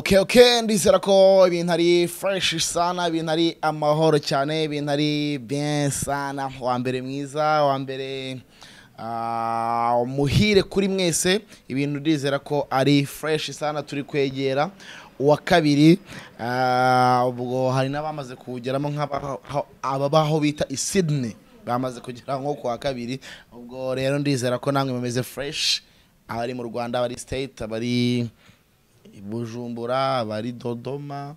oke oke ndizera ko ibintu ari fureshi sana ibintu ari amahoro cyane ibintu ari bien sana wa mbere mwiza wa mbere ah, muhire kuri mwese ibintu ndizera ko ari fureshi sana turi kwegera uwa kabiri ah, ubwo hari n'abamaze kuwugeramo nk'ababaho bita isidine bamaze kugera nko ku wa kabiri ubwo rero ndizera ko namwe mumeze fureshi abari mu rwanda abari siteyiti abari bujumbura bari dodoma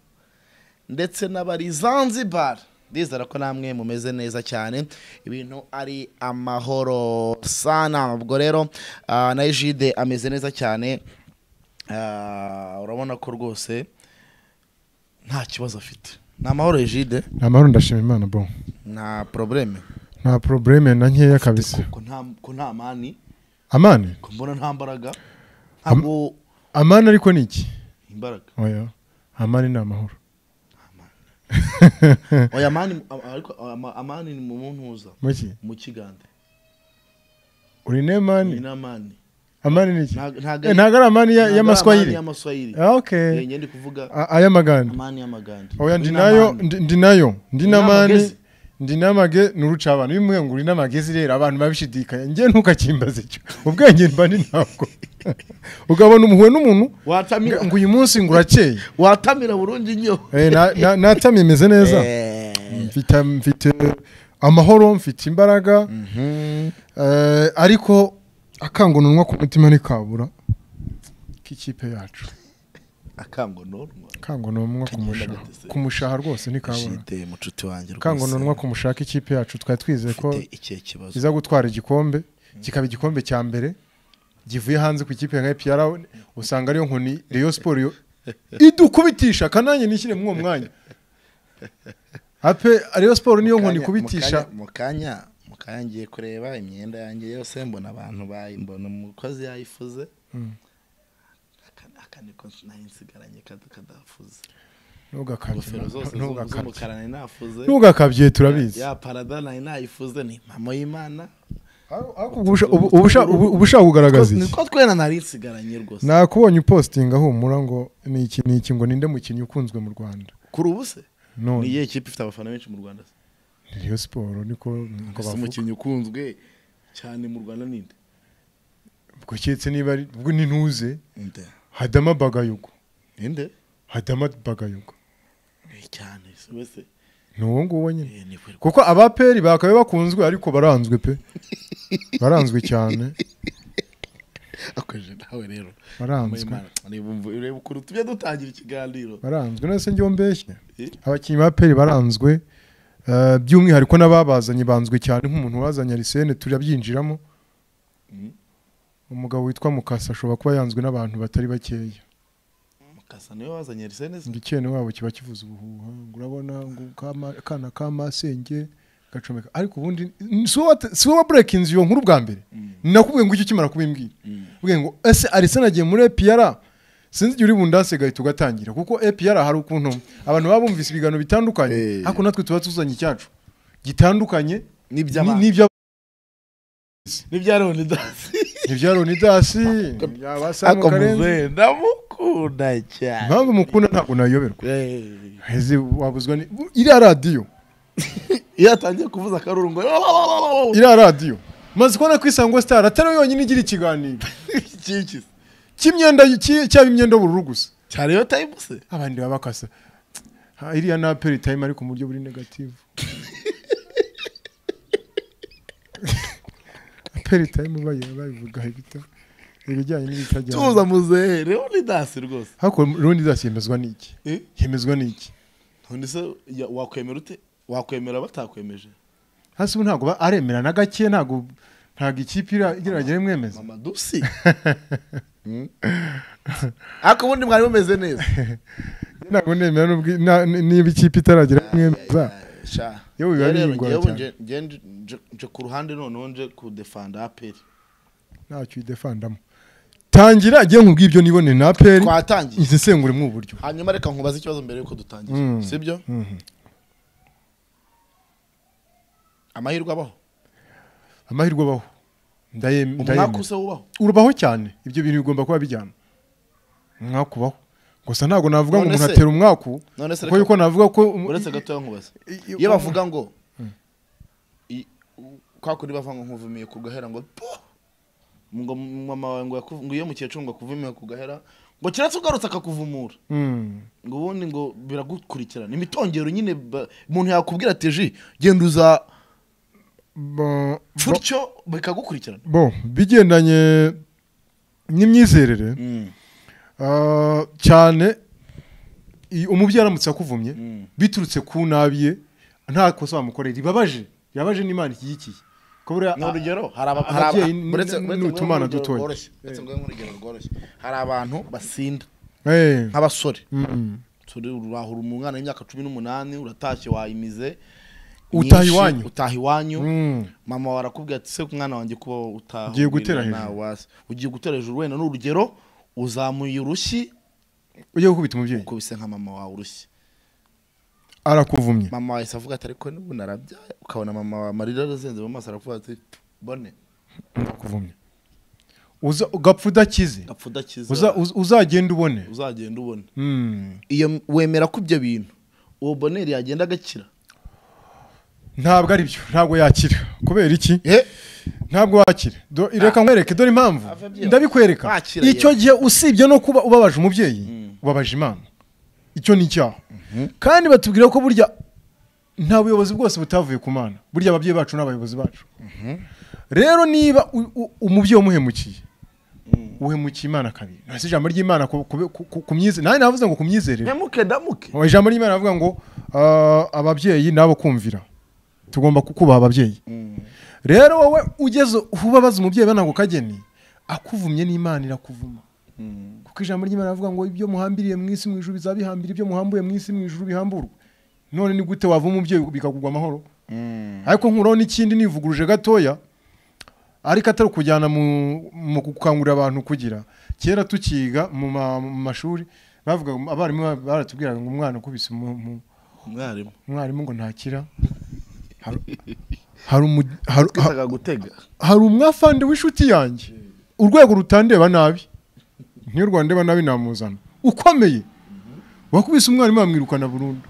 ndetse n'abari zanzibar ndizera ko namwe mumeze neza cyane ibintu ari amahoro sana ubwo rero na ejide ameze neza cyane urabona ko rwose nta kibazo afite ni amahoro ejide ni amahoro ndashima imana bo nta probleme nta probleme na nkeya kabisa ko nta mani amani mbona nta mbaraga ntabwo amani ariko ni iki imbaraga oya amani ni amahoro oya amani ariko amani ni mu muntuza mu kiganza uri ne mani amani amani ni iki ntabwo eh, ari amani y'amaswahili y'amaswahili ay'amaganda oya ndi nayo ndi nayo ndi n'amani ndi namage nuruca abantu bimwe ngo uri namagezi abantu babishidikanya njye ntukakimbaze icyo ubwenge mbani ntabwo ugabona umuhwe n'umuntu ngo uyu munsi ngo urakeye watamira burundu nyo eh, natamye imeze neza eh. mfite amahoro mfite imbaraga mhm. eh, ariko akangononwa ku mutima ntikabura k'ikipe yacu akangononwa kangononwa kumushaha rwose ntikabona kangononwa kumushaka ikipe yacu twari twize ko iza gutwara igikombe kikaba igikombe cya mbere givuye hanze ku ikipe ya piyara usanga ariyo nkoni reyo siporo idukubitisha kanange nishyire muri mwanya ape reyo siporo niyo nkoni kubitisha mu kanya mu kanya ngiye kureba imyenda yanjye yose mbona abantu bayibona umukozi yayifuze mm. kandi ko nayo nsigaranye kadafuze ntugakabye turabizi ya parada nari nayifuze ni impamo y'imana uba ushaka kugaragaza iki niko twera nari nsigaranye rwose nakubonye upositinga humura ngo ni iki ni ngo ninde mukinnyi ukunzwe mu rwanda kuri ubu se ni iyihe kipe ifite abafana benshi mu rwanda se ni riyo siporo niko bavuga umukinnyi ukunzwe cyane mu rwanda ninde ubwo keretse niba ari bwo ni ntuze hadama bagayugo ninde hadama bagayugo cyane wese ni uwo nguwo nyine kuko abaperi bakabaye bakunzwe ariko baranzwe pe baranzwe cyane akoresha nawe rero baranzwe ureba ukuntu tujya dutangira ikiganiro baranzwe nese njyewe mbeshye eh? abakinnyi ba peri baranzwe eh, by'umwihariko n'ababazanye banzwe cyane nk'umuntu wazanye arisene turabyinjiramo umugabo witwa mukasa ashobora kuba yanzwe n'abantu batari bakeya mukasa niwe wazanye risenesi ngo icyene wabo kiba kivuza ubuhuha ngo urabona ngo akana ka masenge gacomeka ariko ubundi si wowe waburekinze iyo nkuru bwa mbere mm. nakubwiye ngo ujye ukimara kubimbwira mm. ubwiye ngo ese arisena agiye muri epiyara sinzi igihe uri bundase gahita ugatangira kuko epiyara hari ukuntu abantu baba bumvise ibiganiro bitandukanye eh. ariko natwe tuba tuzanye icyacu gitandukanye n'iby'abantu n'iby'abantu n'iby'abantu ntibyari unidasi yabasa mu ndamukunda cyane ntabwo mukunda ntabwo nayoberwa eh. hezi wabuzwa ni iriya radiyo iyo atangiye kuvuza akarurungo iriya radiyo maze kubona ko isango sitari atari yonyine igira ikiganiro cy'imyenda cyaba imyenda y'ubururu gusa cyane iyo tayimu se abandi baba bakasa iriya ni aperi tayimu ariko mu buryo buri negativu peri tayimu bagenda babivugaho ibita ibijyanye n'ibitajyanye tuza muzehe leonidasi rwose ariko leonidasi yemezwa n'iki eh? yemezwa n'iki none se wakwemera ute wakwemera batakwemeje hasi ubu ntabwo aremera na gake ntabwo ntabwo ikipe igerageza imwemeza mama hmm? ariko ubundi mwari mumeze neza ntabwo nemera niba ikipe itaragera imwemeza iyo biba bihingwa cyane nje ku ruhande noneho nje kudefanda aperi ntacyo udefandamo tangira agiye nkubwira ibyo nibone na aperi twatangiye isesenguremo uburyo hanyuma reka nkubaze ikibazo mbere yuko dutangira mm. sibyo mm-hmm. amahirwe abaho amahirwe abaho ndayemera umwaka ubaho ubaho cyane ibyo bintu bigomba kuba bijyana umwaka ubaho gusa ntabwo navuga ngo umuntu atera umwaku kuko yuko navuga ko uretse gatoya nkubaza iyo bavuga ngo mm. kwa kundi bavuga ngo nkuvumiye ku gahera ngo ngo mama wawe ngo iyo mukecuru ngo akuvumiye ku gahera ngo kiratse ugarutse akakuvumura mm. ngo ubundi ngo biragukurikirana imitongero nyine umuntu yakubwira ati ji genda gutyo bikagukurikirana bo bigendanye n'imyizerere mm. Ah, cyane umubyeyi aramutse akuvumye hmm. biturutse ku nabi ye nta kosa wamukorera ribabaje yabaje n'imana ishyigikiye ni urugero hari ababyeyi n'utumana dutoya eh. hari abantu basinda eh. nk'abasore urahura umwana w'imyaka cumi n'umunani uratashye wayimize utaha iwanyu utaha iwanyu mm. mama warakubwira ati se umwana wanjye kuba utaha ugiye gutera hejuru wenda ni urugero uzamuye urushyi ujye gukubita umubyeyi ukubise nka mama wawe urushyi arakuvumye mama wahise avuga ati ariko n'ubu ukabona mama wawe amarira arazenze mu maso aravuga ati bone ndakuvumye ugapfa udakize uzagenda ubone uzagenda ubone hmm. iyo wemera ko ibyo bintu uwo boneri yagenda agakira ntabwo ari byo ntabwo yakira kubera iki eh? ntabwo wakira ah. reka nkwereke dore impamvu ndabikwereka icyo gihe usibye no kuba ubabaje umubyeyi mm. ubabaje imana icyo ni icyaha mhm. kandi batubwira ko burya nta buyobozi bwose butavuye ku mana burya ababyeyi bacu n'abayobozi bacu mhm. rero niba umubyeyi umuhemukiye mm. uhemukiye imana kabiri ntasi ijambo ry'imana ku myizerere nawe navuze ngo ku myizerere ijambo ry'imana avuga ngo ah, ababyeyi nabo kumvira tugomba kukubaha ababyeyi mm. rero wowe ugeze ubabaza umubyeyi bana ngo kageni akuvumye n'imana irakuvuma mm. kuko ijambo ry'imana rivuga ngo ibyo muhambiriye mu isi mu ijuru bizabihambira ibyo muhambuye mu isi mu ijuru bihamburwa none ni gute wava umubyeyi bikagugwa amahoro mm. ariko nkuraho n'ikindi nivuguruje gatoya ariko atari ukujyana mu gukangurira abantu kugira kera tukiga mu mashuri bavuga abarimu baratubwira ngo umwana ukubise umwarimu umwarimu ngo ntakira hari umwafande w'inshuti yanjye urwego rutandeba nabi niyo rwandeba nabi namuzana ukomeye wakubise umwarimu yamwirukana burundu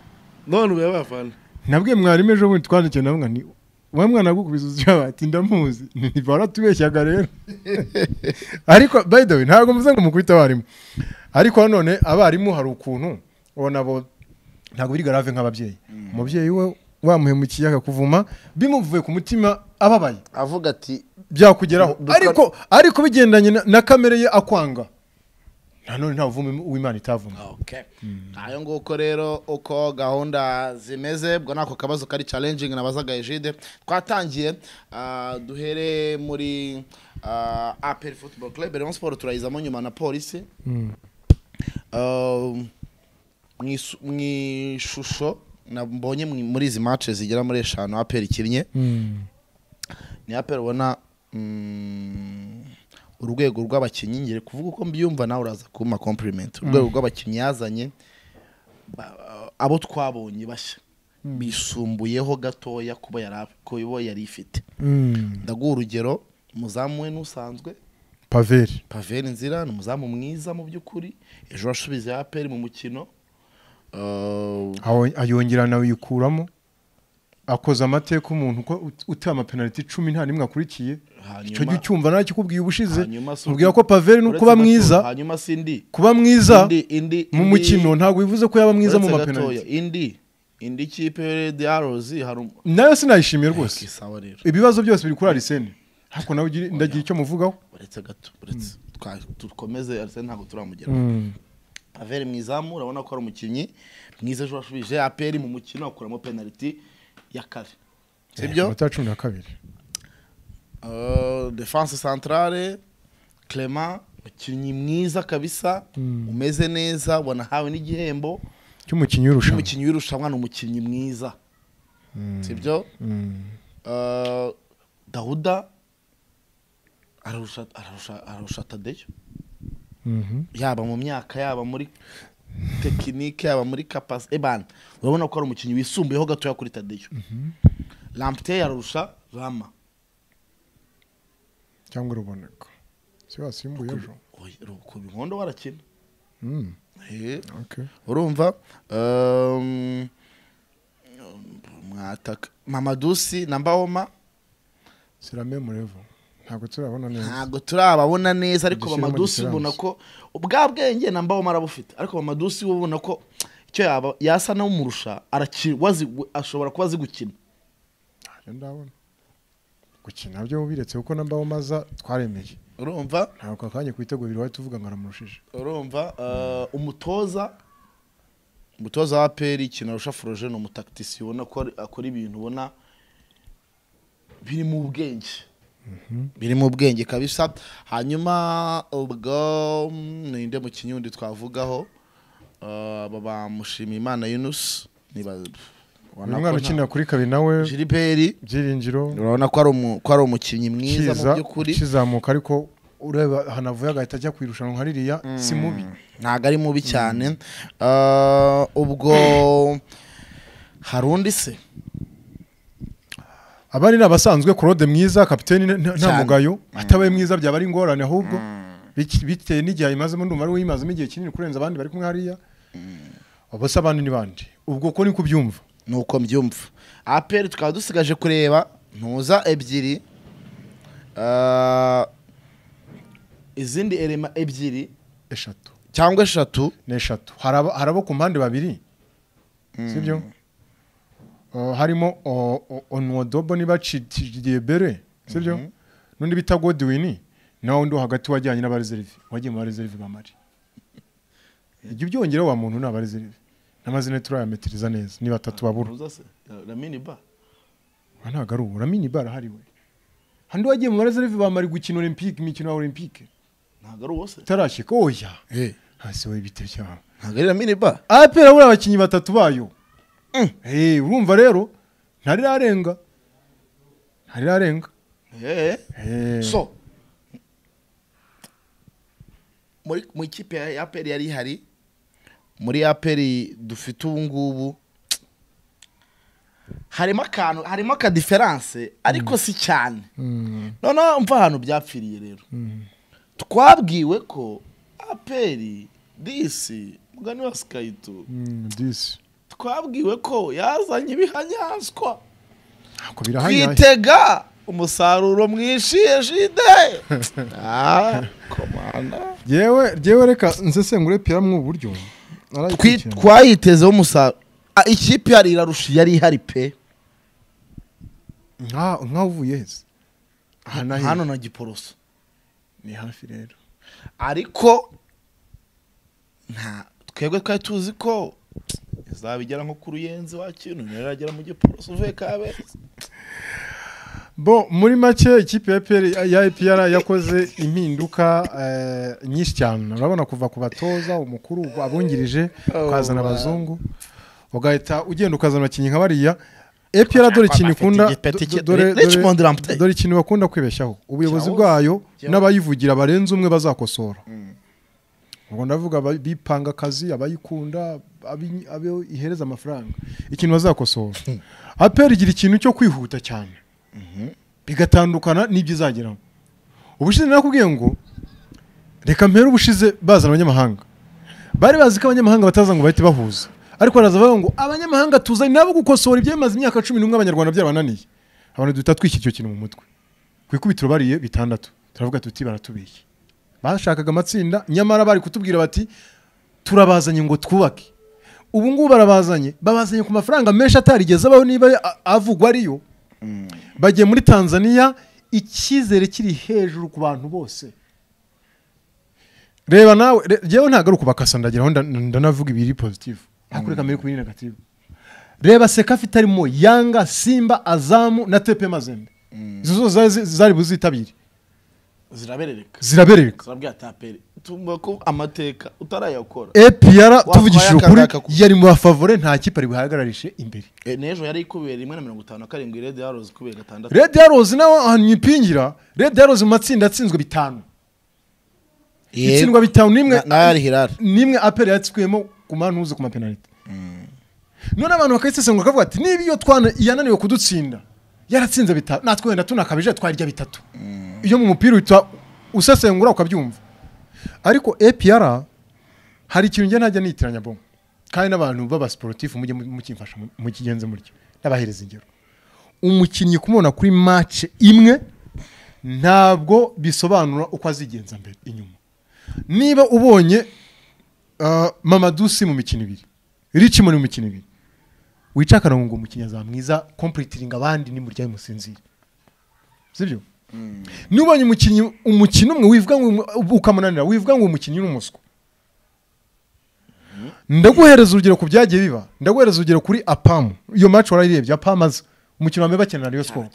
none ubu nabwiye mwarimu ejo bundi twandikiye nawe ni uwo mwana agukubise uzira bati ndamuzi baratubeshyaga rero ariko by the way ntabwo mvuze ngo mukubite abarimu ariko none abarimu hari ukuntu ubona bo ntabwo biri garave nk'ababyeyi mm. umubyeyi we wamuhemukiye kuvuma bimuvuye ku mutima ababaye avuga ati byakugeraho ariko ariko bigendanye na kamere ye akwanga nanone nta buvumbi w'imana itavumye ayo nguko rero uko gahunda zimeze ubwo nako kabazo kari calenjingi nabazaga ejide twatangiye ah, duhere muri ah, aperi futuboro club rayon siporo turayizamo nyuma na polisi mu hmm. ah, ishusho nabonye muri izi match zigera muri eshanu aperi ikinnye hmm. ni aperi ubona hmm, urwego rw'abakinnyi ngere kuvuga uko mbyumva nawe uraza kuma compliment hmm. urwego rw'abakinnyi yazanye abo twabonye bashya bisumbuyeho gatoya kubo yari ifite ndaguha urugero umuzamu n'usanzwe paveri paveri nzira ni umuzamu mwiza mu by'ukuri ejo washubize aperi mu mukino Uh, ayongera nawe yikuramo akoze amateka umuntu uko uteye amapenaliti icumi nta n'imwe akurikiye icyo gihe ucyumva nta kikubwiye ubushize mubwira ko paveri ni kuba mwiza kuba mwiza mu mukino ntabwo bivuze ko yaba mwiza mu mapenaliti indi kipe diyarozi um- nayo sinayishimiye eh, rwose ibibazo byose biri kuri eh. arisene ariko nawe ndagira icyo muvugaho uretse gato uretse dukomeze hmm. arisene ntabwo turamugeraho hmm. avere mu izamu urabona ko ari umukinnyi mwiza ejo washubije aperi mu mukino akuramo penaliti ya kare sibyo eh, amanota cumi na kabiri uh, defanse santarare clement umukinnyi mwiza kabisa hmm. umeze neza wanahawe n'igihembo cy'umukinnyi w'irushanwa umukinnyi w'irushanwa ni umukinnyi mwiza hmm. sibyo hmm. uh, dawuda ararusha tadeyo Mhm. yaba mu myaka yaba muri tekinike yaba muri kapasi ebana urabona ko ari umukinnyi wisumbuyeho gatoya kuri tadeyo rampute mhm. yarusha rama cyangwa uruboneka si wasimbuye ejo ku bikondo warakina mm. urumva um, mwataka mamadusi na mbawoma sirame murevu ntabwo turabona neza ntabwo turababona neza ariko bamadusi ubona ko bwa bwenge na mbaho marabufite ariko bamadusi ubona ko icyo yaba yasa n'umurusha ashobora kuba azi gukina ndabona gukina byo biretse kuko na mbaho maza twaremeye urumva ntabwo akanya ku bitego tuvuga ngo aramurushije urumva eh, umutoza umutoza wa peri ikintu arusha forojene umutakitisi ubona ko akora ibintu ubona mu ubwenge birimo ubwenge kabisa hanyuma ubwo mm, ninde mu kinyundi twavugaho uh, bamushimiye imana yunusi umwana ukinira kuri kabi nawe jiriberi byiringiro urabona ko ari umukinnyi mwiza mu by'ukuri kizamuka ariko ureba hanavuye agahita ajya ku irushanwa nka ririya mm. si mubi ntabwo ari mubi mm. cyane uh, ubwo hari undi se abari ni abasanzwe kurode mwiza kapiteni nta mugayo atabaye mm. mwiza byaba ari ingorane ahubwo mm. bitewe n'igihe ayimazemo ndumva ari uyimazemo igihe kinini kurenza abandi bari kumwe hariya mm. bose abandi ni bandi ubwo ko niko ubyumva ni uko mbyumva aperi tukaba dusigaje kureba ntuza ebyiri uh, izindi erema ebyiri eshatu cyangwa eshatu ni eshatu hari ku mpande babiri sibyo harimo onwodobo niba bere sibyo n'undi bita godwini nawe undi hagati wajyanye n'abareserve wagiye mu bareserve bamari ibyo byongereho wa muntu ni abareserve n'amazina turayametiriza neza niba atatu babura ntabwo ari ubu ramini bara hariwe handi wagiye mu bareserve bamari gukina olympique imikino ya olympique ntabwo ari uwose utarashyika oya hasi wowe ibiti ntabwo ari ramini bara apera buriya abakinnyi batatu bayo urumva mm. rero ntarirarenga ntarirarenga so mu ikipe ya aperi yari ihari muri aperi dufite ubu ngubu harimo akantu harimo akadiferanse ariko mm. si cyane mm. noneho mva ahantu byapfiriye rero twabwiwe ko aperi disi mugani wa sikayito disi twabwiwe ko yazanye ibihanyanswa twitega umusaruro mwinshi ejide ah, yewe yewe reka nsesengure piramo uburyo twayitezeho umusaruro ikipe yari irarusha yari ihari pe nkaho uvuye heza hano na giporoso ni hafi rero ariko nta twebwe twari tuzi ko izabigera nko ku ruyenzi wa kintu yaragera mu giporoso uvuye kabeza bo muri make ikipe ya epr yakoze impinduka eh, nyinshi cyane urabona kuva ku batoza umukuru abungirije oh, ukazana abazungu ugahita ugenda ukazana abakinnyi nka bariya epr dore ikintu ikunda dore ikintu bakunda kwibeshyaho ubuyobozi bwayo n'abayivugira barenze umwe bazakosora mm. ubwo ndavuga bipanga akazi abayikunda abo ihereza amafaranga ikintu bazakosora aperi igira ikintu cyo kwihuta cyane bigatandukana n'ibyo izageraho ubushize nakubwiye ngo reka mpere ubushize bazana abanyamahanga bari bazi ko abanyamahanga bataza ngo bahite bahuza ariko baraza bavuga ngo abanyamahanga tuzanye nabo gukosora ibyemaze imyaka cumi n'umwe abanyarwanda byabananiye abantu duhita twiki icyo kintu mu mutwe ku ikubitiro bariye bitandatu turavuga tuti baratubiye bashakaga amatsinda nyamara bari kutubwira bati turabazanye ngo twubake ubu ngubu barabazanye babazanye ku mafaranga menshi atarigeze abaho niba avugwa ariyo bagiye muri tanzania icyizere kiri hejuru ku bantu bose reba nawe ngewe ntabwo ari ukubakasa ndageraho ndanavuga ibiri pozitivu ariko reka mbere ku biri negativu reba sekafi yanga simba azamu na tepe mazembe mm. izo zose zari buzitabire ziraberereka ziraberereka tuvuga ko amateka utarayakora epiyara tuvugisha ukuri yari mu bafavore nta kipe ari buhagararije imbere e, n'ejo yari ikubera rimwe na mirongo itanu na karindwi redi yaroze ikubera gatandatu redi yaroze nawe ahantu nyipingira redi yaroze mu matsinda atsinzwe bitanu itsindwa bitanu n'imwe n'imwe aperi yatswiyemo ku manuze ku mapenaliti mm. none abantu bakayisesengura bakavuga ati niba iyo twana yananiwe kudutsinda yaratsinze bitanu natwe wenda tunakabije twarya bitatu mm. iyo mu mupira uhita usesengura ukabyumva ariko epr hari ikintu njye ntajya nitiranya bo kandi n'abantu b'abasiporutifu mujye mu mukigenze mutyo n'abahereza ingero umukinnyi kumubona kuri mace imwe ntabwo bisobanura uko azigenza mbere inyuma niba ubonye uh, mamadou si mu mikino ibiri ricimoni mu mikino ibiri wica akarongo umukinnyi azaba mwiza kompuritiringa abandi nimurya musinzire sibyo nubonye umukinnyi umukino umwe wivuga ngo ukamunanira wivuga ngo umukinnyi ni umuswa ndaguhereza urugero ku byagiye biba ndaguhereza urugero kuri apamu iyo maci warayirebye apamu aza umukino wambaye bakenera ariyo sikoro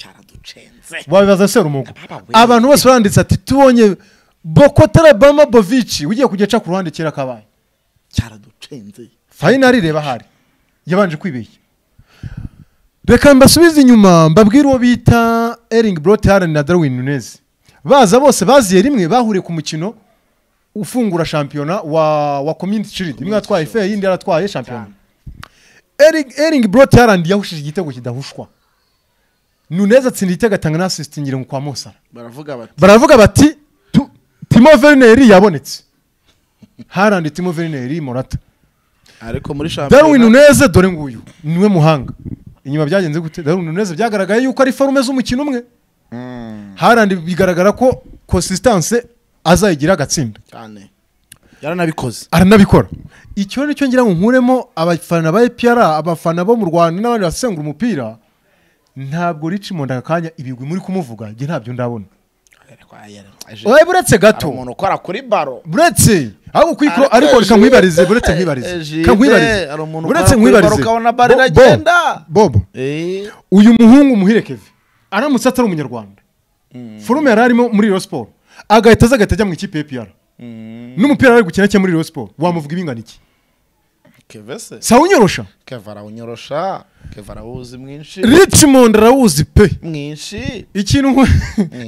wabibaza serumugo abantu bose baranditse ati tubonye bokotara bama bovici ugiye kujya aca ku ruhande kera kabaye cyaraducenze fayinari reba ahari yabanje kwibeshya reka mbasubize inyuma mbabwire uwo bita eringi borotari na darwin nunez baza bose baziye rimwe bahuriye ku mukino ufungura shampiyona wa wa community shield imwe atwaye fe yindi yaratwaye shampiyona eringi borotari yahushije igitego kidahushwa nunez atsinda igitego atanga n'asisitingire ngo kwa mosara baravuga bati timo verineri yabonetse harandi timo verineri morata darwin nunez dore nguyu niwe muhanga inyuma byagenze gute darundi neza byagaragaye yuko ari forume z'umukino umwe hmm. harandi bigaragara ko consistanse azayigira agatsinda cyane yaranabikoze aranabikora icyo nicyo ngira ngo nkuremo abafana ba epiyara abafana bo mu rwanda n'abandi basengura umupira ntabwo rica imunda akanya ibigwi muri kumuvuga njye ntabyo ndabona oya buretse gato umuntu ukora kuri baro buretse ahubwo kwiko ariko reka nkwibarize buretse nkwibarize buretse nkwibarize bobo eh. uyu muhungu muhire keve aramutse atari umunyarwanda hmm. forume yari arimo muri iyo siporo agahita aza agahita ajya mu ikipe y'epiyara hmm. n'umupira ari gukina cye muri iyo siporo wamuvuga ibingana iki kevese sawunyorosha kevara unyorosha kevara uzi mwinshi richmond arawuzi pe mwinshi ikintu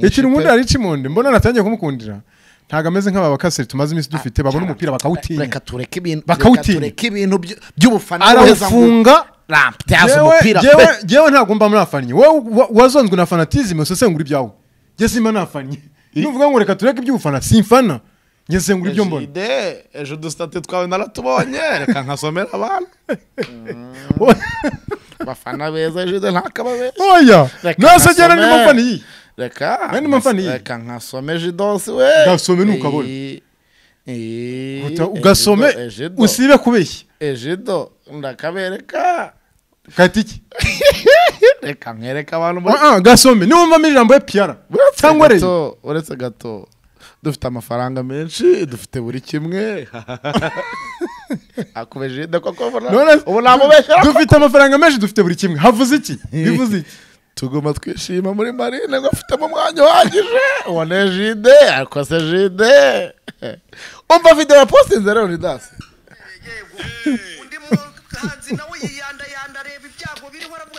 ikintu mundi ari richmond mbona natangiye kumukundira ntago ameze nk'aba bakaseri tumaze iminsi dufite ah, babona umupira bakawutinya reka tureke ibintu bakawutinya ibintu by'ubufana arafunga ramp rampa umupira pe jewe ntagomba muri munafanye wowe wazonzwe na fanatisme sose nguri byawo jye simba nafanye nuvuga ngo reka tureke iby'ubufana simfana Jestem grudziąbą. Idę, że dostatek na tronie, jaka na somerowana. Bafana weza ajuda na cabeça. Olha, nossa, já não me fani. Leca. Mas não me fani. Leca, na somme je danse, ué. Garçom nunca vou. E o garçom, o Silva Kubei. É jeito, na cabeça. Katiki. Leca, ngereka abantu. Ah, garçom, não me jambo piara. Uretse gato. dufite amafaranga menshi dufite buri kimwe akomeje dufite amafaranga menshi dufite buri kimwe havuze iki bivuze iki tugomba twishima muri marine ngo afitemo umwanya uhagije ubone jide akose jide umva videwo yapostinze rero ridasi undi muhanzi nawe yiyandaye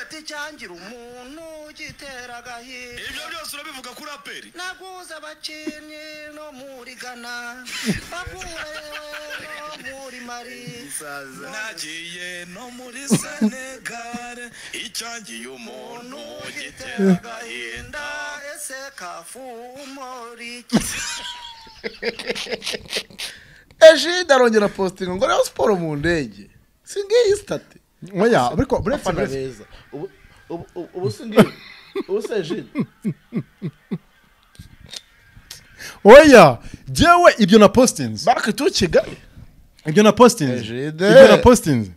ati cyangira umuntu gitera agahinda ibyo byose urabivuga kuri aperi naguze abakinnyi no muri gana baguwe no muri mari nagiye no muri senegare icyangiye umuntu gitera agahinda ese kafu muri ejida arongera postinga ngo rero siporo mu ndege si ngiyi sitate oya buretse buretse ubu se ngibi ubu se jiri oya jyewe ibyo na positinzi bake tukigali ibyo na positinzi ibyo na positinzi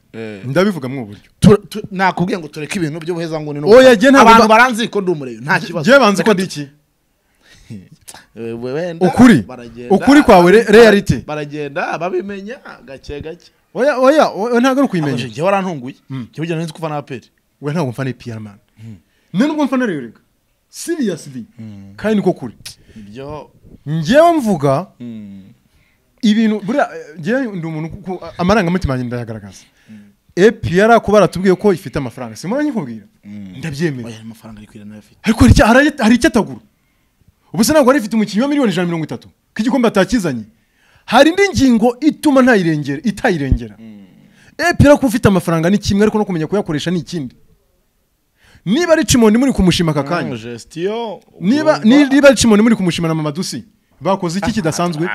ndabivuga mu buryo nakubwiye ngo tureke ibintu by'ubuheza ngo ni oya abantu baranzi ko ndi nta kibazo jyewe banzi ko eh, ndi ukuri ukuri kwawe reality baragenda babimenya gake gake oya oya we ntabwo ari ukuyimenya njye warantunguye njye hmm. ujyana nzi kuva na aperi we ntabwo mfana ipiyara mani hmm. none ubwo mfana rero reka siriyasi hmm. kandi niko kuri njyewe mvuga ibintu buriya eh, njyewe ndi umuntu amarangamutima yanjye ndayagaragaza epiyara eh, kuba aratubwiye ko ifite amafaranga si muranye kubwira ndabyemera ariko hari icyo atagura ubu se ntabwo yari ifite umukinnyi wa miliyoni ijana na mirongo itatu ko igikombe atakizanye hari indi ngingo ituma ntayirengera itayirengera hmm. epera ko ufite amafaranga ni kimwe ariko no kumenya kuyakoresha ni ikindi niba ari cimoni muri kumushima aka kanya ah, niba ari cimoni muri kumushima na mamadusi bakoze iki kidasanzwe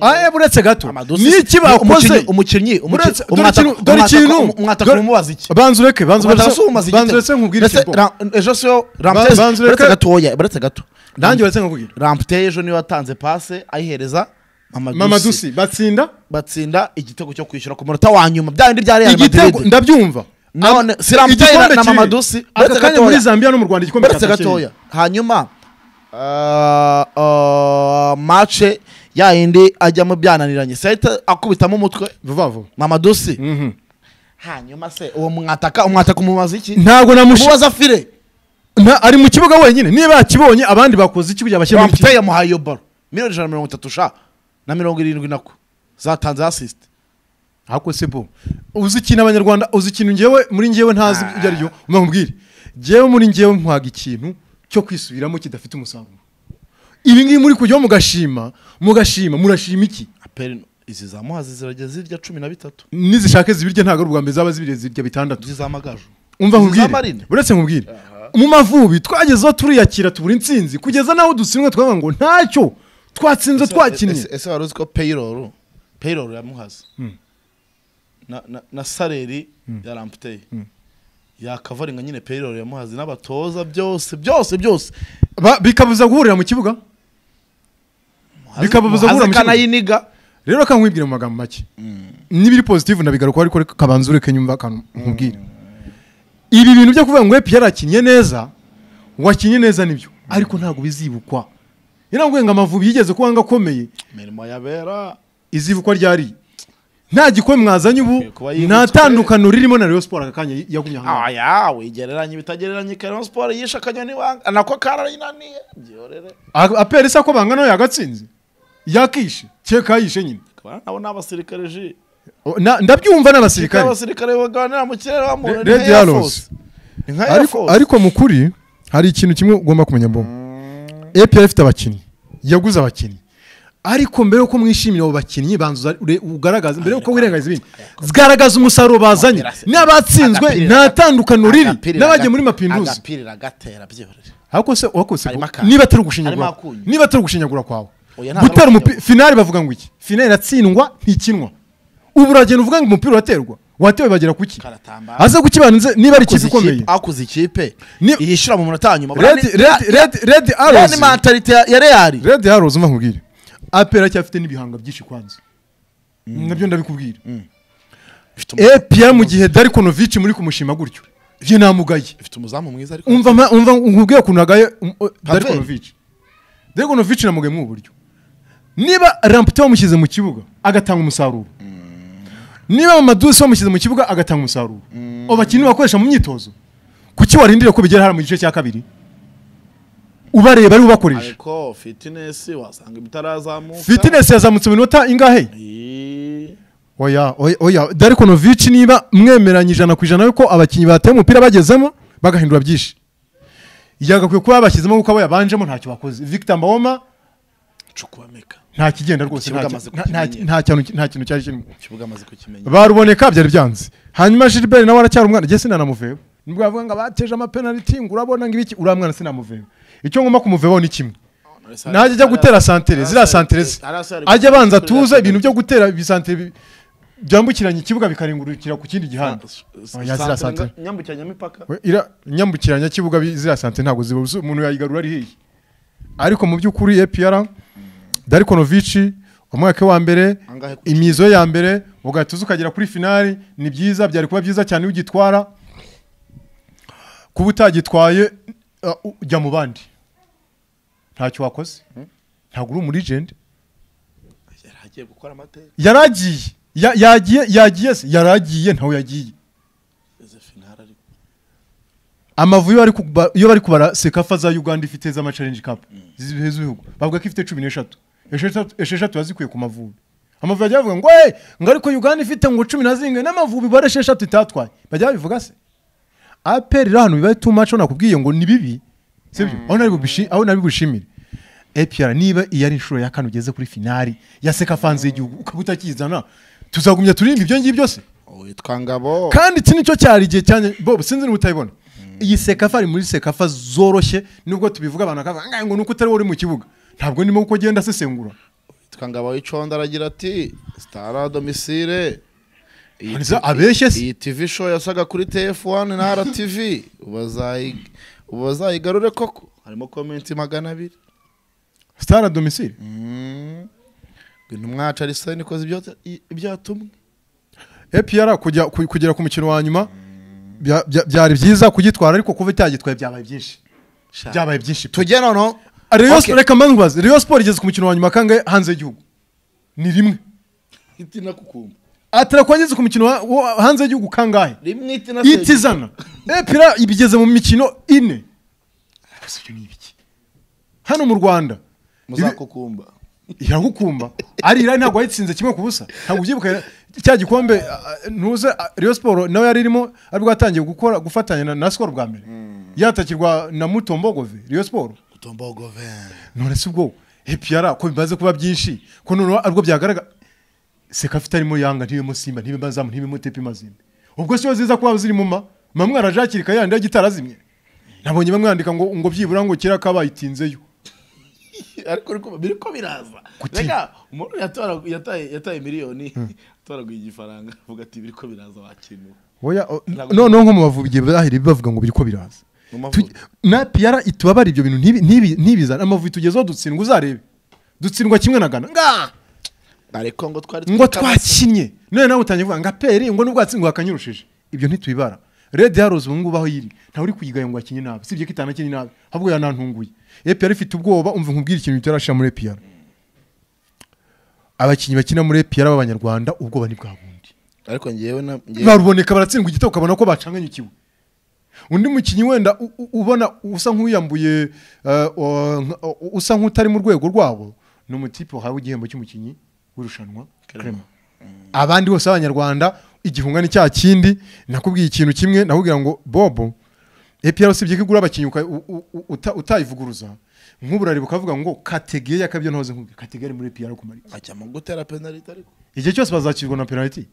aya ah, eh, buretse gato niki bakoze umukinnyi dore ikintu mwatakumumubaza iki banza ureke banza ejo siyo ramputeye buretse gatoya buretse gato ramputeye ejo niwe watanze pase ayihereza mamadusi batsinda batsinda igitego cyo kwishyura ku munota wa nyuma bya bindi bya real ndabyumva none siramutaye na mamadusi uretse gatoya muri zambia no mu rwanda igikombe uretse gatoya hanyuma uh, uh, mace ya ajyamo byananiranye sahita akubitamo umutwe vuba vuba mamadusi mhm. hanyuma se uwo mwataka umwataka umubaza iki ntabwo namushye umubaza ari mu kibuga wenyine niba yakibonye abandi bakoze ikibuga bashyiramo ikibuga bamuhaye iyo baro miliyoni ijana na mirongo itatu ushaka na mirongo irindwi nako zatanze asisite ahubwo se bo uzi ikintu abanyarwanda uzi ikintu ngewe muri ngewe ntazi ah. ibyo ari byo umubwire ngewe muri ngewe mpwaga ikintu cyo kwisubiramo kidafite umusaruro ibi ngibi muri kujyaho mugashima mugashima murashima iki izi za muhazi zirajya zirya cumi na bitatu nizishake zibirya ntabwo ari ubwa mbere zaba zibiriye zirya bitandatu zizamagaje umva nkubwire uretse nkubwire mu mavubi twagezeho turiyakira tubura insinzi kugeza n'aho dusinywe twavuga ngo ntacyo twatsinze twakinnye ese wari uzi ko peyiroro peyiroro yamuhaze hmm. na sareri hmm. yaramputeye hmm. yakavaringa nyine peyiroro yamuhaze n'abatoza byose byose byose bikabuza guhurira mu kibuga bikabuza guhurira mu kibuga rero reka nkwibwire mu magambo make n'ibiri pozitivu nabigarukaho ariko kabanza ureke nyumva akantu ibi bintu byo kuvuga ngo epi yarakinnye neza wakinnye neza nibyo ariko ntabwo bizibukwa irambwiye ngo amavubi yigeze kuba ngo akomeye imirimo yabera izibukwa ryari nta gikombe mwazanye ubu nta ririmo na Rayon Sport akanya yagumye hano aya wigereranya ibitagereranye ka Rayon Sport akanyoni wanga nako kararinaniye byorere apere sa ko bangana yagatsinze yakishe cyeka yishe nyine nabo nabasirikare ji ndabyumva n'abasirikare abasirikare baganira mu kirere bamubona ariko mu kuri hari ikintu kimwe ugomba kumenya bombo epi ifite abakinnyi yaguze abakinnyi ariko mbere yuko mwishimira abo bakinnyi banza ugaragaza mbere yuko wirengagiza ibindi zigaragaza umusaruro bazanye n'abatsinzwe nta tandukaniro riri n'abagiye muri mapinduzi ariko se wakose niba atari ugushinyagura niba atari ugushinyagura kwawe gutera umupira finari bavuga ngo iki finari iratsindwa ntikinwa ubu uragenda uvuga ngo umupira uraterwa watewe bagera kuki aza kukibanza niba ari ikipe ikomeye akuze ikipe yishyura mu munota wa nyuma redi arozi ni mentalite ya reali redi arozi umva apera cyafite n'ibihanga byinshi kwanza mm. nabyo ndabikubwira mm. epiya mu gihe dari konovici muri kumushima gutyo byo namugaye ifite umuzamu mwiza ariko umva umva nkubwire ukuntu agaye um, uh, dari konovici dari konovici namugaye mu buryo niba rampute wamushyize mu kibuga agatanga umusaruro niba amadusi bamushyize mu kibuga agatanga umusaruro abo bakinnyi bakoresha mu myitozo kuki warindira ko bigera hano mu gice cya kabiri ubareba ari ubakoresha ariko fitinesi wasanga ibitarazamuka fitinesi yazamutse mu ingahe oya oya darikonovici niba mwemeranya ijana ku ijana yuko abakinnyi bateye umupira bagezemo bagahindura byinshi yagakwiye kuba bashyizemo kuko abo yabanjemo ntacyo bakoze victor mbawoma cukurameka nta kigenda rwose nta kintu cyari kirimo baruboneka byari byanze hanyuma jiriberi nawe aracyari umwana njye sinanamuveba nibwo yavuga ngo abateje amapenaliti ngo urabona ngo ibiki uriya mwana sinamuveba icyo ngomba kumuvebaho ni kimwe najya ajya gutera santere ziriya santere ze ajya abanza atuza ibintu byo gutera ibisantere byambukiranya ikibuga bikarengurukira ku kindi gihanda oh, nyambukiranya kibuga ziriya santere ntabwo ziba umuntu yayigarura ari hehe ariko mu by'ukuri epr darikonovici umwaka wa mbere imizo ya mbere ugahita ukagera kuri finali ni byiza byari kuba byiza cyane iyo ugitwara kuba utagitwaye ujya uh, mu bandi ntacyo wakoze hmm? ntabwo uri umurigenti yaragiye yagiye yagiye se yaragiye ntawe yagiye amavu iyo bari kubara sekafa za uganda ifite z'amacarenji kapu hmm. z'ibihugu bavuga ko ifite cumi n'eshatu esheshatu yazikuye ku mavubi amavubi bajya avuga ngo hey ngo ariko uganda ifite ngo cumi na zingwe n'amavubi ibara esheshatu itatwaye bajya babivuga se aperi ahantu biba too much nakubwiye ngo ni bibi sibyo aho nari bubishimire epiyara niba iyo ari inshuro ya kane ugeze kuri finari ya fanze y'igihugu ukaba utakizana tuzagumya turirimba ibyo ngibyo se witwa ngabo kandi iki nicyo cyari igihe cyane bobo sinzi niba utayibona iyi sekafa ari muri sekafa zoroshye nubwo tubivuga abantu bakavuga ngo ni uko utari wowe uri mu kibuga ntabwo ndimo kuko agenda asesengura twangaba w'iconda aragira ati sitara domisire abeshye se iyi tivi sho yasaga kuri tf1 na rtv ubu koko harimo komenti magana abiri sitara domisire mm-hmm. intumwacu arisani ikoze ibyatumwe epr kugera ku mukino wa nyuma byari byiza kugitwara ariko kuba cyagitwaye byabaye byinshi byabaye byinshi tujye noneho Ah, reka mbanze Rayon siporo igeze ku mukino wa nyuma kangahe hanze y'igihugu ni rimwe itina kukumva atarakwangiza ah, ku mukino hanze y'igihugu kangahe rimwe itina itizana epira eh, ibigeze mu mikino ine ah, hano mu rwanda muzakukumba iragukumba ari irari ntabwo wayitsinze kimwe ku busa ntabwo ubyibuka cya gikombe ntuze Rayon siporo nawe yari irimo ari atangiye gukora gufatanya na sikoro bwa mbere hmm. yatakirwa na mutombo gove Rayon siporo tombogo none se ubwo hepiyara ko bimaze kuba byinshi ko noneho aribwo byagaragara seka afite arimo yanga ntibemo simba ntibemo zamu ntibemo tepe mazimbe ubwo si ziza kuba ziri mu ma bamwe arajakirika yandi y'igitara nabonye bamwe yandika ngo ngo byibura ngo kera kabaye itinzeyo ariko biri ko biraza reka umuntu yataye miliyoni hmm. atoraguye igifaranga avuga ati biri ko biraza wakenewe noneho nko mu bavugiye bahera bavuga ngo biri ko biraza na piyara itubabara ibyo bintu ntibizane amavubi tugezeho dutsindwa uzarebe dutsindwa kimwe na gana nga ngo twari ngo twakinnye none nawe utangiye kuvuga ngo aperi ngo nubwo watsindwa wakanyirushije ibyo ntitubibara redi yaroze ubu ngubu aho iri ntawe uri kuyigaya ngo akinye nabi sibye ko itanakinye nabi ahubwo yanantunguye epiyara eh, ifite ubwoba umva nkubwira ikintu bitarashira muri epiyara abakinnyi bakina muri epiyara b'abanyarwanda ubwoba ni bwa bundi baruboneka baratsindwa igitego ukabona ko bacanganyukiwe undi mukinnyi wenda ubona usa nk'uyambuye eh, usa nk'utari mu rwego rwabo ni umutipe wahawe igihembo cy'umukinnyi w'irushanwa kerema abandi bose b'abanyarwanda igihe ungana icya kindi nakubwiye ikintu kimwe nakubwira ngo bobo epiyara usibye ko igura abakinnyi utayivuguruza nk'ubu bukavuga ngo kategeye akabyo ntoze nkubwira kategeye muri epiyara kumara ajya mu gutera penaliti ariko igihe cyose bazakirwa na penaliti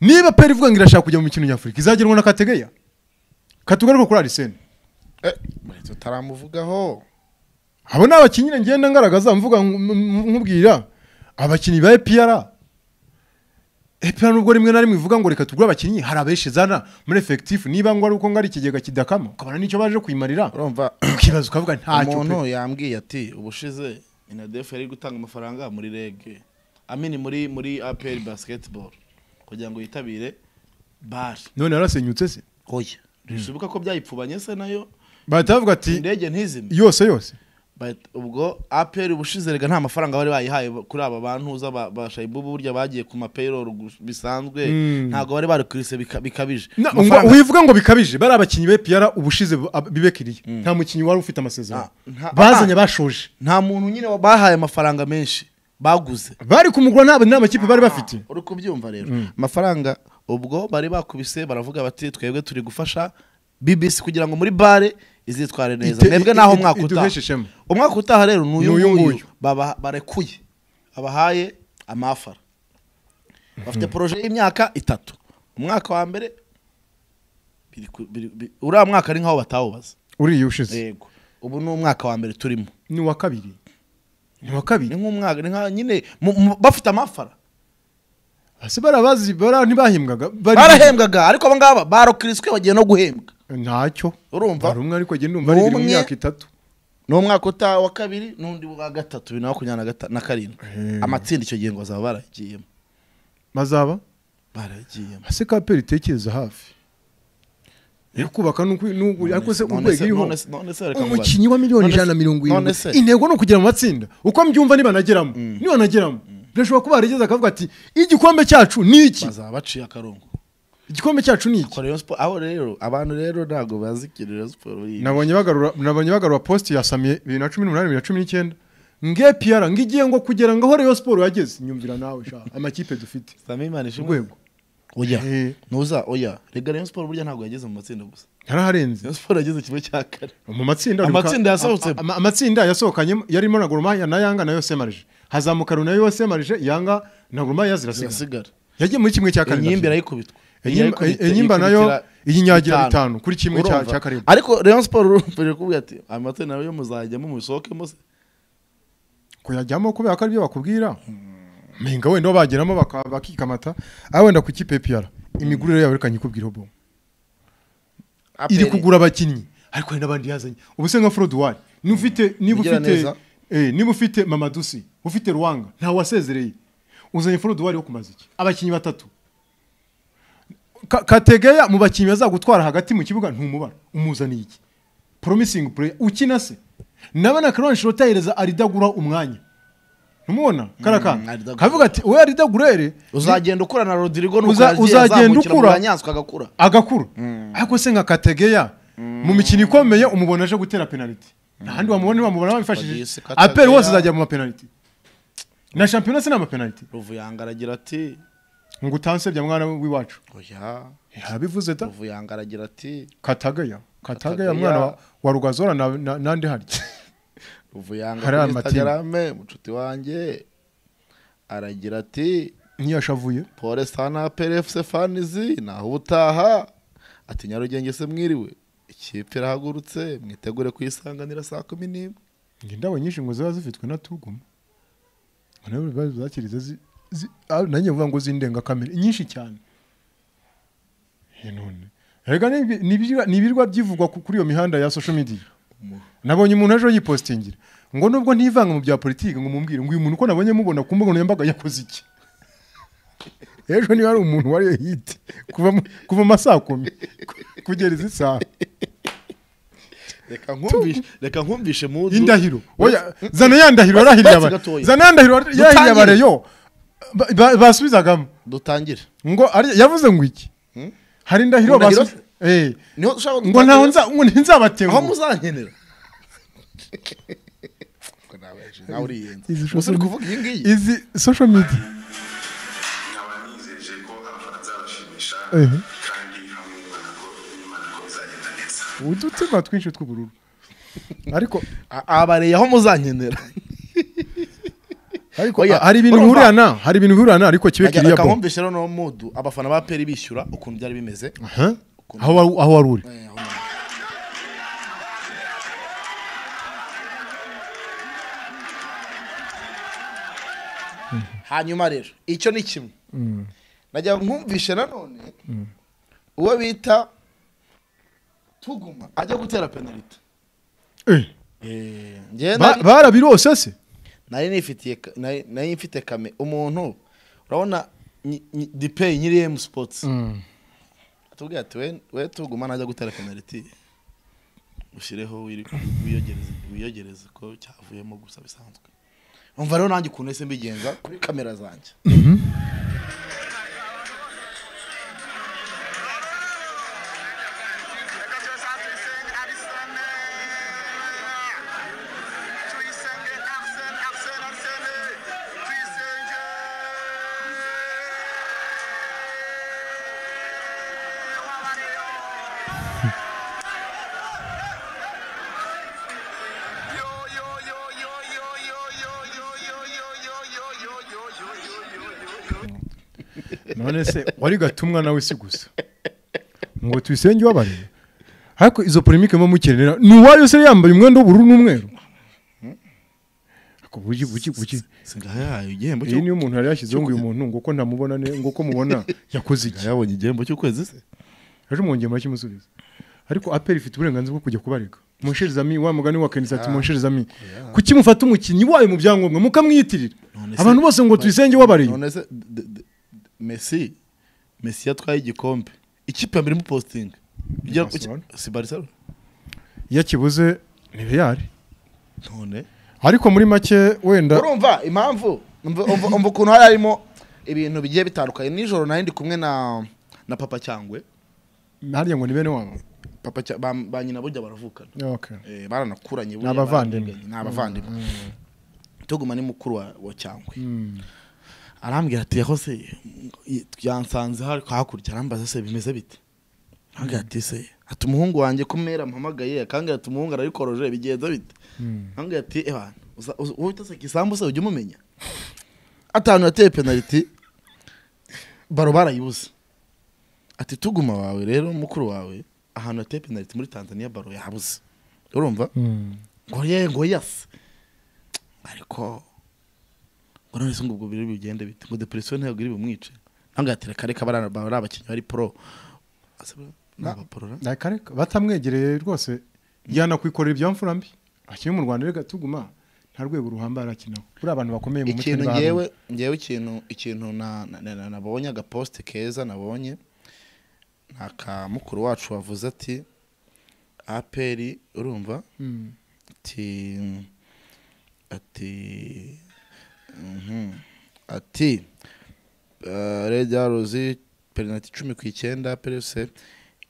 niba peri ivuga ngo irashaka kujya mu mikino nyafurika izagerwa na kategeya katugaruke kuri arisene eh, tutaramuvugaho abo ni abakinnyi ngenda ngaragaza mvuga nkubwira abakinnyi ba epiyara epiyara nubwo rimwe na rimwe ivuga ngo reka tugure abakinnyi hari abenshi zana muri efekitifu niba ngo ari uko ari ikigega kidakama ukabona nicyo baje kuyimarira ukibaza ukavuga ntacyo umuntu yambwiye ati ubushize inadefu yari gutanga amafaranga muri rege amini muri muri aperi basiketiboro kugira ngo yitabire bare none yarasenyutse se oya ntibishoboka ko byayipfubanye se nayo bahita bavuga ati indege ntizime yose yose ubwo aperi ubushize rega nta mafaranga bari bayihaye kuri aba bantuza ba shayibubu burya bagiye ku mapeyiroro bisanzwe hmm. ntabwo bari barikwirise bikabije wivuga ngo bikabije bari abakinnyi be piyara ubushize bibekiriye hmm. nta mukinnyi wari ufite amasezerano ah, ah, bazanye ah. bashoje nta muntu nyine bahaye amafaranga menshi baguze bari kumugura nta makipe bari bafite uri kubyumva rero hmm. amafaranga ubwo bari bakubise baravuga bati twebwe turi gufasha bibisi kugira ngo muri bare izitware neza mwebwe naho umwaka utaha umwaka utaha rero ni uyu nguyu barekuye abahaye amafara bafite hmm. poroje y'imyaka itatu umwaka wa mbere uriya mwaka ari nkaho batawubaza uriya ushize ubu ni umwaka wa mbere turimo ni uwa kabiri ni uwa kabiri ni nk'umwaka nyine bafite amafara ese barabazi ntibahembwaga barahembwaga ariko aba ngaba bagiye no guhembwa ntacyo urumva hari umwe ariko agenda umva ari mu myaka itatu ni umwaka utaha wa kabiri n'undi wa gatatu bibiri na makumyabiri na karindwi eh. amatsinda icyo gihe ngo azaba baragiyemo bazaba baragiyemo ese kaperi itekereza hafi eh? yo kubaka ariko se urwego iriho umukinnyi wa miliyoni ijana na mirongo irindwi intego ni ukugera mu matsinda uko mbyumva niba nageramo mm. niba nageramo birashobora kuba yarigeze akavuga ati igikombe cyacu ni iki bazaba baciye akarongo igikombe cyacu ni iki aho rero abantu rero ntabwo bazikirira siporo nabonye bagarura posite ya samiye bibiri na cumi n'umunani bibiri na cumi n'icyenda nge piyara ngigiye ngo kugira ngo aho reyo siporo yageze nyumvira nawe amakipe dufite urwego oya ntuza oya rega reyo siporo burya ntabwo yageze mu matsinda gusa yaraharenze reyo siporo yageze kimwe cya kare mu matsinda amatsinda yasohokanye yarimo na goromaya na yanga na yose marije hazamuka nayo yose marije yanga ntabwo umwanya zirasigara yagiye muri kimwe cya karindwi inyimbi irayikubitwa inyimba nayo iyinyagira bitanu kuri kimwe cya karindwi ariko Rayon siporo urumva iri kubwira ati amata nawe yo muzajyamo mubisohokemo se kuyajyamo kubera ko aribyo bakubwira mpinga hmm. wenda bageramo bakika amata aho wenda ku kipe piyara imigurire yawe reka nyikubwire bo iri kugura abakinnyi ariko hari n'abandi yazanye ubu se nka foruduwari niba ufite Eh, niba ufite mamadusi ufite ruwanga ntawe wasezereye uzanye forudwari wo kumaza iki abakinnyi batatu kategeya mu bakinnyi bazagutwara hagati mu kibuga ntumubara umuzaniye iki poromisingi pureya ukina se nabona karonshi rotahereza aridagura umwanya ntumubona mm, karakana kavuga ati we aridagurere uzagenda ukura na rodirigo uzagenda ukura agakura mm. ariko se nka kategeya mu mikino mm. ikomeye umubona aje gutera penaliti ntahandi wamubona wamubona wamufashije aperi wose azajya mu mapenaliti na shampiyona se ni amapenaliti ruvuyanga aragira ati ngo utanse mwana w'iwacu oya yabivuze da ruvuyanga aragira ati katagaya katagaya mwana wa rugazora nande harya ruvuyanga kuri instagram mucuti wanjye aragira ati ntiyashavuye polesitana perefuse fanizi naho ubutaha ati nyarugenge se mwiriwe ikipe irahagurutse mwitegure kuyisanganira saa kumi n'imwe indabo nyinshi ngo ziba zifitwe na tuguma noneho ibibazo zakiriza nanjye mvuga ngo ah, z'indengakamere nyinshi cyane none reka ni byivugwa kuri iyo mihanda ya social media nabonye umuntu ejo yipositingira ngo nubwo ntivanga mu bya politiki ngo mumbwire ngo uyu muntu uko nabonye mubona ku mbuga nkoranyambaga yakoze iki ejo niba ari umuntu wari hiti kuva mu saa kumi kugera izi saha reka nkumvishe reka nkumvishe mudu indahiro oya zana yandahiro arahiriye aba zana yandahiro yarahiriye abareyo basubizagamo dutangire ngo yavuze ngo iki hmm? hari indahiro eh. ngo ntaho nza ngo nzabatenga aho muzankenera izi social media nkaba nizeje ko abafana nzabashimisha udutima twinshi tw'ubururu ariko abareye aho muzankenera ariko hari ibintu bihurana hari ibintu bihurana ariko kibe kiriya bo akamwumvisha rero no mudu abafana ba peri bishyura ukuntu byari bimeze aho wari uri eh, hanyuma rero icyo ni kimwe mm. najya nkumvishe nanone mm. uwo bita tuguma ajya gutera penaliti eh. eh, barabirose se nari mfite kame umuntu urabona dipeyi nyiri emu sipotsi mm. atubwira ati we tuguma najya gutera penaliti ushyireho wiyogereze ko cyavuyemo gusa bisanzwe umva rero nanjye ukuntu ese mbigenza kuri kamera zanjye mhm. gatumwa nawe si gusa ngo tuyisenge ubabarire ariko izo polemike muba mukenera ni uwayo se yambaye umwenda w'ubururu n'umweru buki buki buki iyi niyo umuntu yari yashyizeho ngo uyu muntu ngo uko ntamubona ngo uko mubona yakoze iki yabonye igihembo cy'ukwezi se rero mwongeye murakimusubiza ariko aperi ifite uburenganzira bwo kujya kubarega mushirizami wa mugani wa kenisa ati ah. mushirizami kuki mufata umukinnyi wayo mu byangombwa mukamwiyitirira abantu bose ngo tuyisenge wabareye mesi Messi yatwaye igikombe ikipe ya mbere mu posting si Barcelona iyo kibuze ni Real none ariko muri make wenda urumva impamvu umva ukuntu hari harimo ibintu bigiye bitandukanye nijoro nayo ndi kumwe na na papa cyangwe hariya ngo ni bene papa ba nyina burya baravukana eh, baranakuranye ni abavandimwe ni abavandimwe mm. tuguma ni mukuru wa cyangwe mm. arambwira ati yakose yansanze hakurya arambaza se bimeze bite arambwira ati se ati umuhungu wanjye kumera mpamagaye akambwira ati umuhungu arabikoroje bigenza bite hmm. arambwira ati ebana wowe utaseka isambu se ujya umumenya atanu yateye penaliti baro barayibuze ati tuguma wawe rero mukuru wawe ahantu yateye penaliti muri tanzania baro yabuze urumva hmm. ngo ye ngo yase ariko urabona se ngo ubwo biri bigende bite ngo depresiyo ntabwo iri bumwice ntangatire kare kabara bari abakinnyi bari pro batamwegereye rwose yanakwikorera ibyamfura mbi akiri mu rwanda reka tuguma nta rwego ruhambaye arakinaho kuri abantu bakomeye mu mutwe ngewe ngewe ikintu ikintu nabonye agaposite keza nabonye ni aka mukuru wacu wavuze ati aperi urumva hmm. ati Mm-hmm. ati uh, regiyaruzi penaliti icumi ku icyenda perese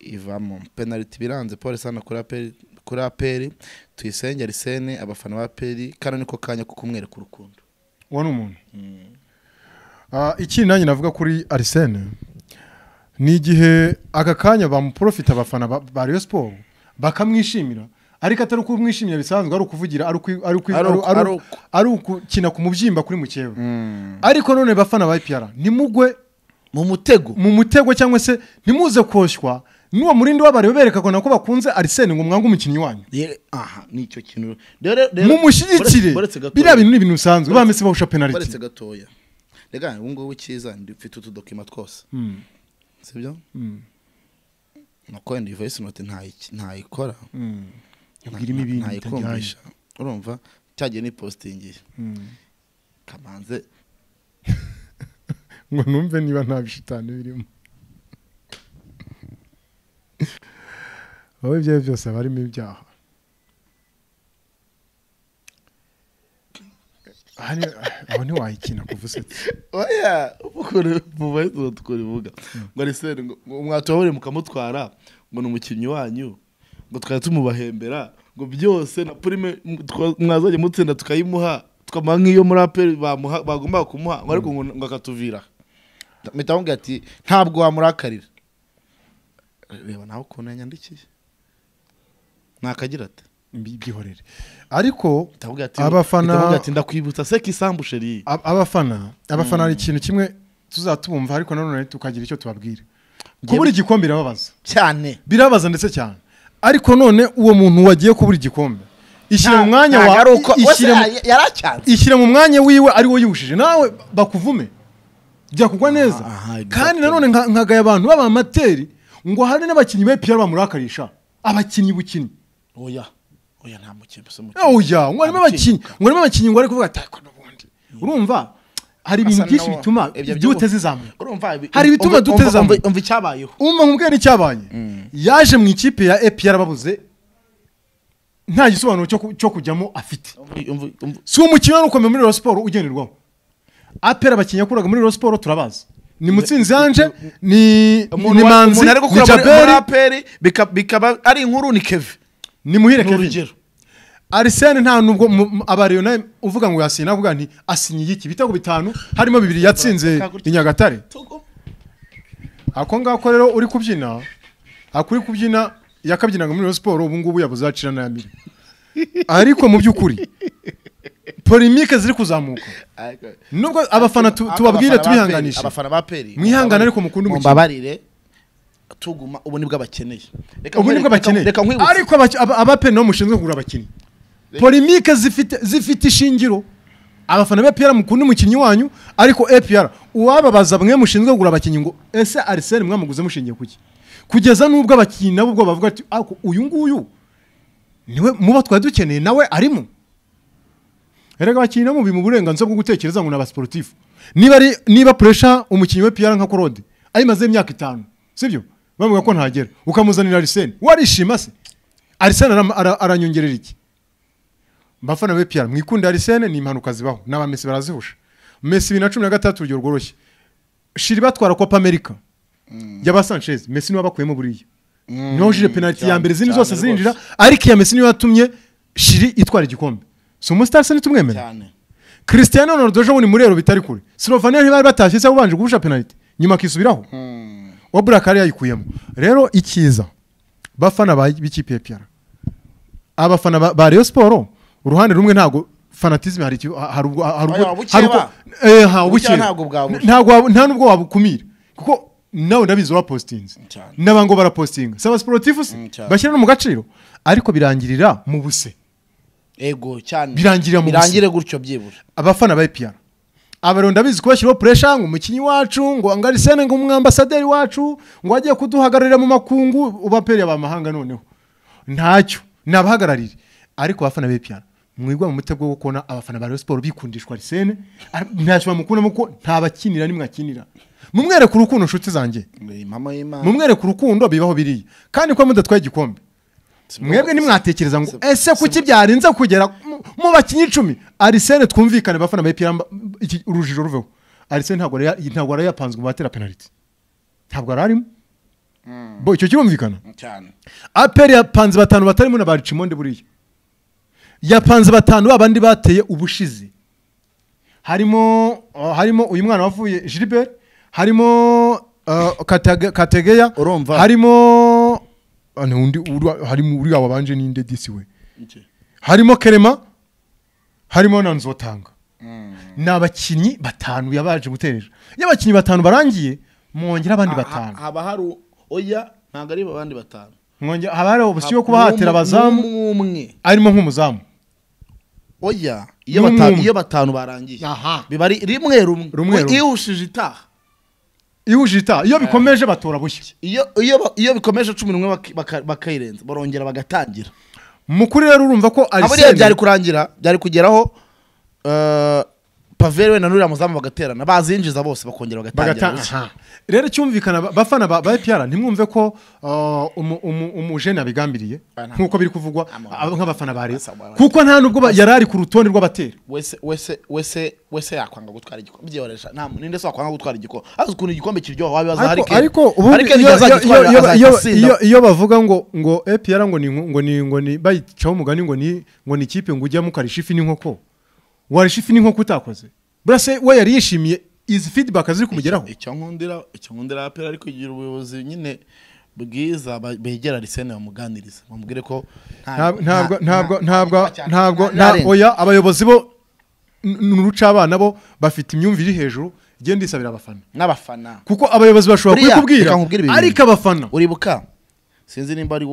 ivamo penaliti biranze paul sana kuri aperi tuyisenge arisene abafana ba aperi kano niko kanya ko kumwereka urukundo uwo ni umuntu mm. uh, ikindi nanjye navuga kuri arisene ni igihe aka kanya bamuporofita abafana ba Rayon siporo bakamwishimira ariko atari uko mwishimye bisanzwe ari ukuvugira ari ukukina ku mubyimba kuri mukeba hmm. ariko none bafana ba ipiyara nimugwe mu mutego mu mutego cyangwa se ntimuze koshywa n'uwo murindi w'abareba berekana ko bakunze arisene ngo mwanga umukinnyi wanyu aha nicyo kintu mumushyigikire biriya bintu ni ibintu bisanzwe bamese bahusha penaliti uretse gatoya reka ubu ngubu cyiza dufite utudokima twose hmm. sibyo hmm. nuko wenda iyi voyisi noti ntayikora irimo ibintu bitaryashya urumva cyagiye ni positingiye hmm. kamanze ngo numve niba nta bishitani birimo wowe ibyo ari byose aba arimo ibyaha aho ntiwayikina kuva usetse oya mukuru mubaye tuno tukora ivuga hmm. ngo ari seri ngo mwatubabure mukamutwara ngo ni umukinnyi wanyu ngo twari tumubahembera ngo byose na purime mwazajya mutsinda tukayimuha tukamuha nk'iyo muri aperi bagombaga kumuha ngo ariko ngo mm. akatuvira mpita amubwira ati ntabwo wamurakarira reba nawe ukuntu yanyandikiye ntakagira ati byihorere ariko abafana ndakwibutsa seki isambu sheri abafana abafana hari mm. ikintu kimwe tuzatumva ariko nanone tukagira icyo tubabwira kubura igikombe birababaza cyane birababaza ndetse cyane ariko none uwo muntu wagiye kubura igikombe ishyira mu mwanya wa ishyira mu mwanya wiwe ari wo yiwushije nawe bakuvume kugwa neza kandi nanone nkagaya abantu b'abamateri ngo hari n'abakinnyi be piyara bamurakarisha abakinnyi bukinnyi oya oya nta mukinnyi oya ngo harimo abakinnyi ngo harimo abakinnyi ngo ari kuvuga ati n'ubundi hmm. urumva hari ibintu byinshi bituma ibyo utazizamuka hari ibituma duteze dutazizamuka umva icyabayeho umva nkubwira icyabaye yaje mu ikipe ya EPR babuze nta gisobanuro cyo kujyamo afite si umukino wari ukomeye muri Rayon siporo ugenderwaho APR abakinnyi yakuraga muri Rayon siporo turabazi ni mutsinzi yanje ni ni manzi ni jaberi bikaba ari inkuru ni keve ni muhire keve arisene nta nubwo abariyona uvuga ngo yasinye navuga nti asinye iki ibitego bitanu harimo bibiri yatsinze i nyagatare ako ngako rero uri kubyina ako kubyina yakabyinaga muri siporo ubu ngubu yabuze acira n'ayamira ariko mu by'ukuri polimike ziri kuzamuka nubwo abafana tubabwire tubihanganishe mwihangane ariko mukunda umukino tuguma ubu nibwo abakeneye reka nkwibutse ariko abape nabo mushinzwe kugura abakinnyi polemike zifite ishingiro abafana ba piyara mukunda umukinnyi wanyu ariko epiyara eh, uwababaza bamwe mushinzwe kugura abakinnyi ngo ese ariseri mwamuguze mushingiye kuki kugeza n'ubwo abakinnyi nabo ubwo bavuga ati ariko uyu nguyu niwe muba twari dukeneye nawe arimo erega abakinnyi nabo mu burenganzira bwo gutekereza ngo ni abasiporutifu niba ari puresha umukinnyi we piyara nka korode ayimaze imyaka itanu sibyo bavuga ko ntagera ukamuzanira ariseni warishima se ariseni aranyongerera iki bafana be piyara mwikunda arisene ni impanuka zibaho n'abamesi barazihusha mesi bibiri na cumi na gatandatu urugero rworoshye shiri batwara kopa amerika mm. yaba sanchez mesi niwe bakuyemo buriya mm. niho jire penaliti ya mbere izindi zose zinjira ariko iya mesi niyo yatumye shiri itwara igikombe si umusitari se ntitumwemera christian ronaldo ejo bundi muri bitari kure slovenia ntibari batashye ubanje guhusha penaliti nyuma akisubiraho hmm. wa burakari yayikuyemo rero ikiza bafana b'ikipe ya piyara abafana ba rayon siporo uruhande rumwe ntago fanatisme hari cyo harubwo harubwo eh ha hari ntago nta nubwo wabukumira kuko nawe ndabizi wa postings n'abango bara posting saba sportifs bashyira no mugaciro ariko birangirira mu buse ego cyane birangirira mu birangire gutyo byibura abafana ba IPR abaro ndabizi kubashyiraho pressure ngo umukinyi wacu ngo angari sene ngo umwambasaderi wacu ngo agiye kuduhagararira mu makungu ubapere abamahanga noneho ntacyo nabahagararire ariko bafana ba APR mwigwa mu mutego wo kubona abafana ba Rayon Sports bikundishwa arisene ah, ntacyo bamukundamo ko nta bakinira mumwere ku rukundo urukundo nshuti zanjye ku rukundo bibaho biriya kandi kwa mudatwaye igikombe mwebwe nimwatekereza ngo ese kuki byarinze kugera mu bakinnyi icumi arisene twumvikane abafana ba epera urujijo ruveho arisene ntabwo yari yapanzwe mu batera penaliti ntabwo yari hmm. bo icyo kirumvikana aperi yapanze batanu batarimo na baricimonde buriya yapanze batanu babandi bateye ubushize harimo uh, harimo uyu mwana wavuye Gilbert harimo uh, kategeya harimo uh, undi harimo uriya wabanje n'inde disi we harimo kerema harimo na nzotanga hmm. ni abakinnyi batanu yabaje guteresha iyo abakinnyi batanu barangiye mwongera abandi ah, batanu haba hari oya ntabwo ari abandi batanu haba hari opisiyo yo kuba hatera abazamu arimo nk'umuzamu oya mm. iyo batanu barangiye biba ari rimwe rumwe ihusheje itaha ihuje itaha iyo eh. bikomeje batora bushya iyo bikomeje cumi n'umwe bakayirenza barongera bagatangira mu rero urumva ko ah, arisene byari kurangira byari kugeraho eh, paveri wenda nuriya muzamu bagaterana bazinjiza bose bakongera bagatangira rero cyumvikana bafana ba EPR ntimwumve ko uh, umujene abigambiriye nkuko biri kuvugwa nk'abafana ba Rayon kuko nta nubwo yarari ku rutonde rw'abatera wese wese wese wese yakwanga gutwara igikombe byiyoresha nta muntu so wakwanga gutwara igikombe azi ukuntu igikombe kiryoha wabi azaharike ariko iyo bavuga ngo ngo EPR eh, ngo ni ngo ni ngo ni bayicaho umugani ngo ni ngo ni ikipe ngo ujya mukarishifi ifi n'inkoko warishe ifi n'inkoko utakoze burase we yari yishimiye izi feedback ziri kumugeraho icyo nkundira icyo nkundira apel ariko igira ubuyobozi nyine bwiza begera lisene bamuganiriza bamubwire ko ntabwo ntabwo ntabwo ntabwo oya abayobozi bo n'uruca abana bo bafite imyumvire iri hejuru genda isabira abafana n'abafana kuko abayobozi bashobora kubikubwira ariko abafana uribuka sinzi nimba ari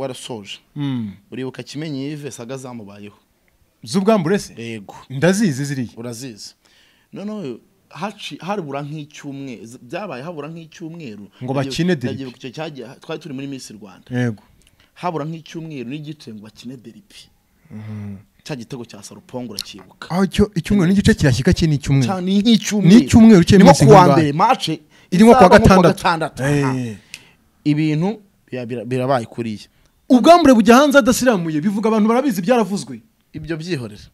warasoje hmm. uribuka kimenyi yive saga z'ubwambure se yego ndazizi ziriya urazizi noneho haribura nk'icyumweru byabaye habura nk'icyumweru ngo bakine deribi twari turi muri minsi rwanda yego habura nk'icyumweru n'igice ngo bakine deribi mhm. cya gitego cya sarupongo urakibuka aho cyo icyumweru n'igice kirashyika cye ni cyane ni icyumweru ni icyumweru ni ku mbere mace irimo ku wa gatandatu eh. ibintu birabaye kuriya ubwambure bujya hanze adasiramuye bivuga abantu barabizi byaravuzwe ibyo byihorere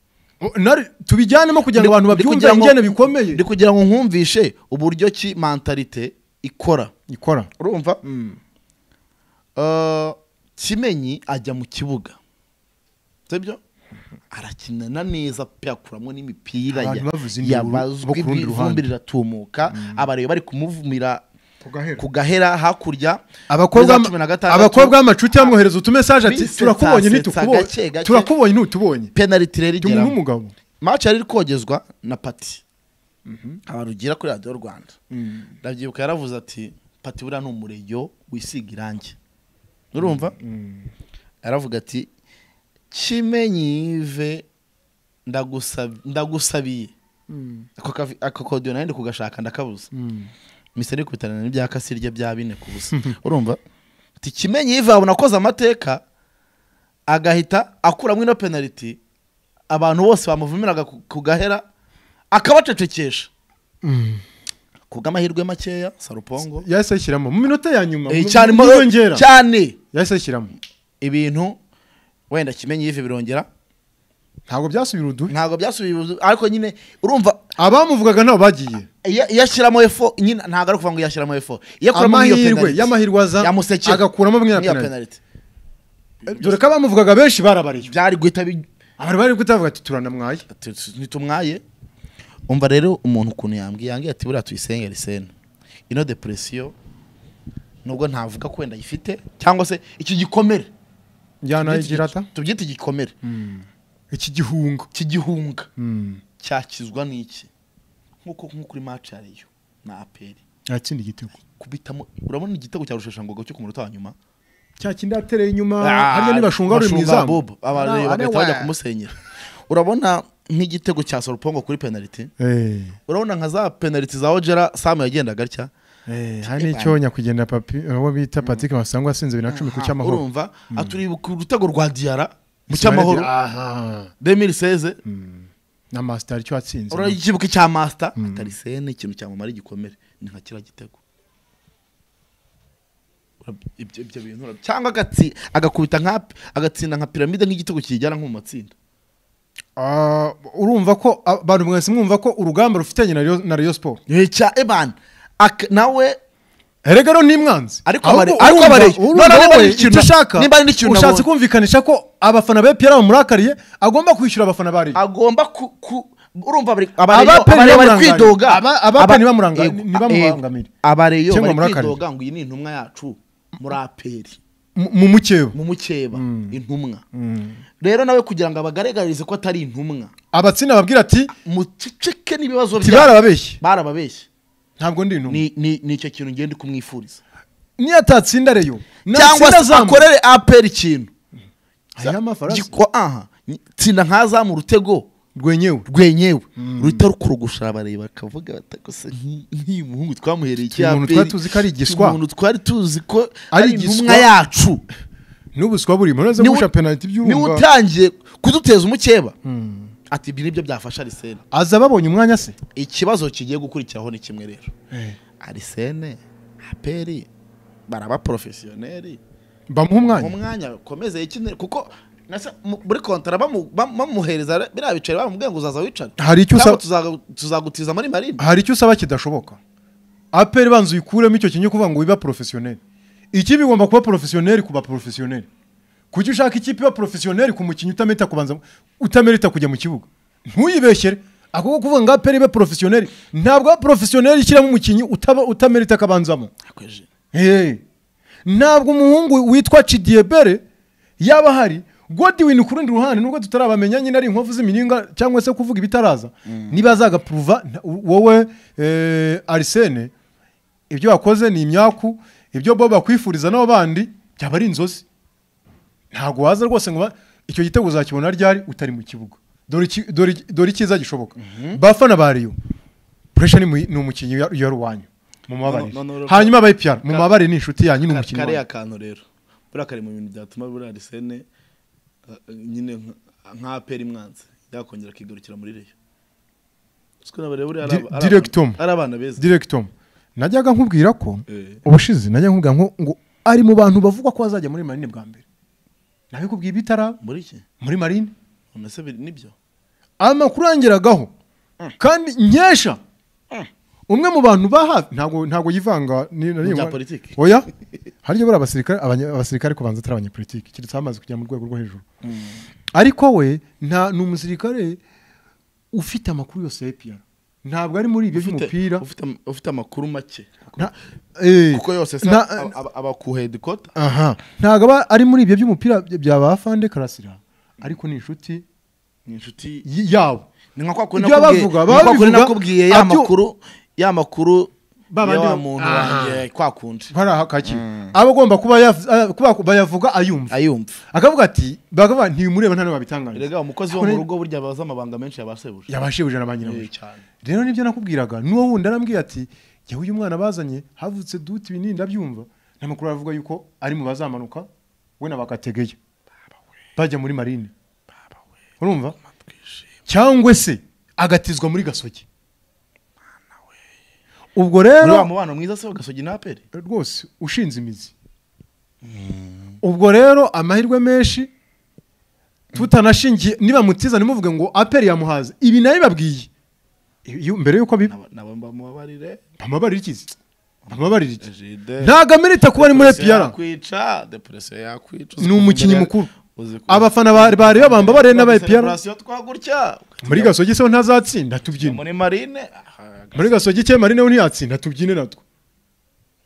tubijyanemo kugira ngo abantu babyumve ingene bikomeye ndi kugira ngo nkumvishe uburyo ki mentalite ikora ikora urumva mm. uh, kimenyi ajya mu kibuga sibyo arakinana neza pe akuramo n'imipira yabazwa ivumbi riratumuka abareba bari kumuvumira ku gahera hakurya abakobwa b'amacuti bamwohereza utumesaje ati turakubonye ntitukubonye turakubonye ntutubonye penaliti rero igera n'umugabo maci yari kogezwa na pati mhm. abantu ugira kuri radiyo rwanda mhm. ndabyibuka yaravuze ati pati buriya ni umurego wisiga irangi urumva mhm. yaravuga ati kimenyive ndagusabiye ako kodiyo nawe ndi kugashaka ndakabuza misiri kubitarana n'ibya kasirya bya bine ku busa urumva ikimenyi yivabona akoze amateka agahita akuramo ino penaliti abantu bose bamuvumiraga ku gahera akabacecekesha mm. ku bw'amahirwe makeya sarupongo yahise ashyiramo mu minota ya nyuma eh, cyane yahise ashyiramo ibintu wenda kimenyi y'ivi birongera ntabwo byasubira uduhe ntabwo byasubira uduhe ariko nyine urumva abamuvugaga nabo bagiye iyo ashyiramo efo nyine ntabwo ari ukuvuga ngo iyo ashyiramo efo iyo akuramo iyo penaliti y'amahirwe agakuramo nk'iya penaliti dore ko abamuvugaga benshi barabariye byari guhita abari bari guhita bavuga ati turanamwaye ntitumwaye umva rero umuntu ukuntu yambwiye yambwiye ati buriya tuyisenge risene ino depresiyo nubwo ntavuga ko wenda ayifite cyangwa se iki gikomere tubyite igikomere hmm. iki gihunga iki gihunga hmm. cyakizwa n'iki nk'uko kuri maci hariyo na aperi aratsinda igitego kubitamo urabona igitego cya rusheshangoga cyo ku munota wa nyuma cya kindi yatereye inyuma ah, harya nibashunga ruri mu izamu bagahita bajya kumusenyera urabona nk'igitego cya sorupongo kuri penaliti eh. urabona nka za penaliti za ojera samu yagendaga atya eh, hari n'icyo nyakugenda papi uwo bita mm-hmm. patrick wasangwa asinze bibiri na cumi ku cy'amahoro urumva mm. aturiye ku rwa diyara mu cy'amahoro demiri seze mm. na masita hari icyo watsinze uragikibuka icya masita hmm. atari sene ikintu cyamumara igikomere ni nka kiriya gitego ibyo bintu cyangwa agakubita nka agatsinda nka piramide nk'igitego kijyana nko mu matsinda ah, urumva ko abantu ah, mwese mwumva ko urugamba rufitanye na Rayon Sport eh, cya Eban nawe erega ni imwanzi ariko abareye icyo ushaka ushatse kumvikanisha ko abafana be epr bamurakariye agomba kwishyura abafana ba agomba ku urumva abareyo bari kwidoga abapeni bamurangamira eh, eh, abareyo bari kwidoga ngo iyi ni intumwa yacu muri aperi mu mukeba mu mukeba mm. intumwa mm. rero nawe kugira ngo abagaragarize ko atari intumwa abatsinda babwira ati muceceke n'ibibazo byabo barababeshye barababeshye ntabwo ndi ni icyo kintu ngenda kumwifuriza niyo atatsinda reyo cyangwa se akorere aperi ikintu aya mafaranga aha tsinda nkazamura urutego rwenyewe rwenyewe hmm. ruhita rukorogosha abareba bakavuga batagose nk'iyi muhungu twamuhereye icyaperi umuntu twari tuzi ko ari igiswa umuntu twari tuzi ko ari intumwa yacu n'ubuswa buri muri za penaliti by'urumva niwe utangiye kuduteza umukeba hmm. ati ibi nibyo byafasha arisene aza babonye umwanya se ikibazo kigiye gukurikiraho ni kimwe rero eh. arisene aperi baraba porofesiyoneri bamuha umwanya umwanya komeze ikinere kuko muri kontara bamuhereza biriya biceri bamubwiye ngo uzaza wicare hari icyo usaba tuzagutiza muri marine hari icyo usaba kidashoboka aperi banza uyikuremo icyo kinyo kuvuga ngo wiba porofesiyoneri iki bigomba kuba porofesiyoneri kuba porofesiyoneri kujya ushaka ikipe ya porofesiyoneri ku mukinnyi utamerita kubanza utamerita kujya mu kibuga ntuyibeshyere ako kuvuga ngo aperi be porofesiyoneri ntabwo porofesiyoneri ishyiramo umukinnyi utamerita akabanzamo eh. ntabwo umuhungu witwa Bere yaba ahari godwin ku rundi ruhande nubwo tutarabamenya nyine ari inkovu z'imiringa cyangwa se kuvuga ibitaraza mm. niba zagapuruva wowe eh, arisene ibyo wakoze ni imyaku ibyo bo bakwifuriza n'abandi byaba ari inzozi ntabwo waza rwose ngo icyo gitego uzakibona ryari utari mu kibuga dore icyiza gishoboka mhm. bafana ba riyo puresha ni umukinnyi ya ruwanyu mumubabarire hanyuma abayipiyara mumubabarire ni inshuti yanyu ni umukinnyi kariya kantu rero buriya kari mu bintu byatuma buriya risene eh, nyine nka aperi mwanze yakongera akigarukira muri riyo direkitomu direkitomu najyaga nkubwira ko eh. ubushize najyaga nkubwira ngo ari mu bantu bavugwa ko bazajya muri manini bwa mbere nabikubwiye ibitara muri marine unase amakuru yangeragaho mm. kandi nkesha mm. umwe mu bantu ba hafi ntabwo ntabwo yivanga ni oya harya bari abasirikare abasirikare kubanza atari abanyepolitiki keretse amaze kujya mu rwego rwo hejuru mm. ariko we nta ni umusirikare ufite amakuru yose ya epiyara ntabwo ari muri ibyo by'umupira ufite amakuru make eh, kuko yose aba ku hedikota ntabwo aba ari muri ibyo by'umupira bya ba fande karasira ariko ni inshuti ni inshuti yabo ni nka kwa kundi nakubwiye ya makuru ya makuru babandi muntu wanjye kwakunde hariya kake hmm. aba agomba eh, kuba yavuga ayumva ayumva akavuga ati bakavuga ntimureba nta wabitangaje rega umukozi wo mu rugo burya baza amabanga menshi yabasebuje yabasebuje na ba nyirabuja eh, rero nibyo nakubwiraga n'uwo wundi arambwiye ati jya uyu mwana bazanye havutse duti ibinini ndabyumva nta makuru aravuga yuko ari mu bazamanuka we na bakategeye bajya muri marine urumva cyangwa se agatizwa muri gasogi ubwo rero uriya mubano mwiza se w'agasogi na aperi eh, rwose ushinze imizi ubwo rero amahirwe menshi tutanashingiye niba mutiza ntimuvuge ngo aperi yamuhaza ibi nayo babwiye mbere y'uko biba bamubabarire bamubabarire ikizi bamubabarire iki ntabwo amerita kuba ari muri epiyara ni umukinnyi mukuru abafana bari babambabare n'abayipiyara muri gasogi se ntazatsinda tubyine muri marine muri gasogi ke marine we ntiyatsinda tubyine natwo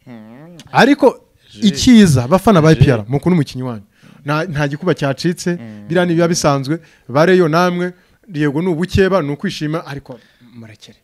hmm. ariko icyiza abafana ba ipiyara mukuru umukinnyi wanyu nta gikuba cyacitse hmm. biriya ni biba bisanzwe bareyo namwe yego ni ubukeba ni ukwishima ariko murekere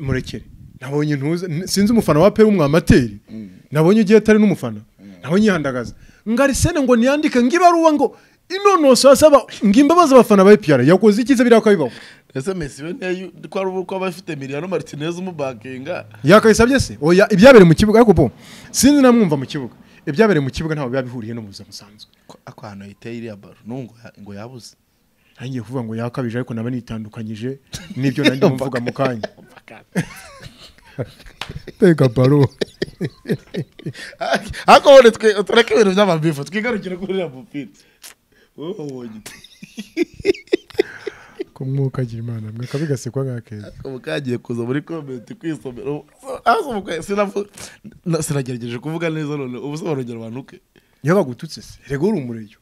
murekere nabonye ntuze sinzi umufana wa pe w'umwamateri hmm. nabonye ugiye atari n'umufana nawe nyihandagaza ngarisene ngo niyandike ngibaruwa ngo inonoso asaba ngimbabaza abafana ba EPR yakoze iki se biriya kabibaho ese Messi we ntiyo ko ari uko abafite Emiliano Martinez umubakinga ah. yakayisabye se oya ibyabereye mu kibuga ariko bo sinzi namwumva mu kibuga ibyabere mu kibuga ntabwo biba bihuriye no mu buzima busanzwe ako hantu yiteye iriya baro nungo ngo yabuze ntangiye kuvuga ngo yakabije ariko naba nitandukanyije nibyo nandi mvuga mu kanya teka paro ariko ubundi tureke ibintu by'amabifu twigarukire kuri rapupiti ku mwuka agira imana mwe kabigasekwa nka keza ubu kuza muri komenti kwisomera sinagerageje kuvuga neza none ubu sobanukira abantu uke iyo bagututse se rega uri umureyo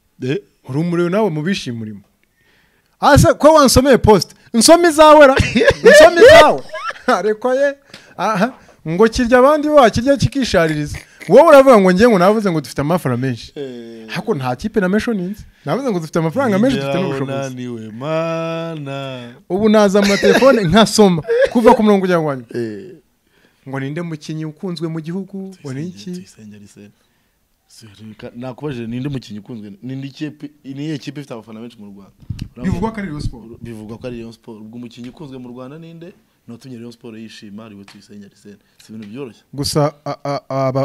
uri umureyo nawe mu bishimurimo ase ko wansomeye posite nsoma zawe nsoma izawe arekwa ye aha ngo kirya abandi wakirya kikishaririza wowe uravuga ngo ngewe navuze ngo dufite amafaranga menshi eh. ariko nta kipe na menshi ninzi navuze ngo dufite amafaranga menshi dufite n'ubushobozi ubu naza mu telefone nkasoma kuva ku murongo ujya wanyu eh. ngo ninde mukinnyi ukunzwe mu gihugu ngo ni iki nakubajije ninde mukinnyi ukunzwe ninde kipe niyo kipe ifite abafana benshi mu rwanda bivugwa ko ari Rayon Sport bivugwa ko ari Rayon Sport ubwo umukinnyi ukunzwe mu rwanda ninde n'utumye Rayon Sport yishima ariwe tuyisenya Arsene si ibintu byoroshye gusa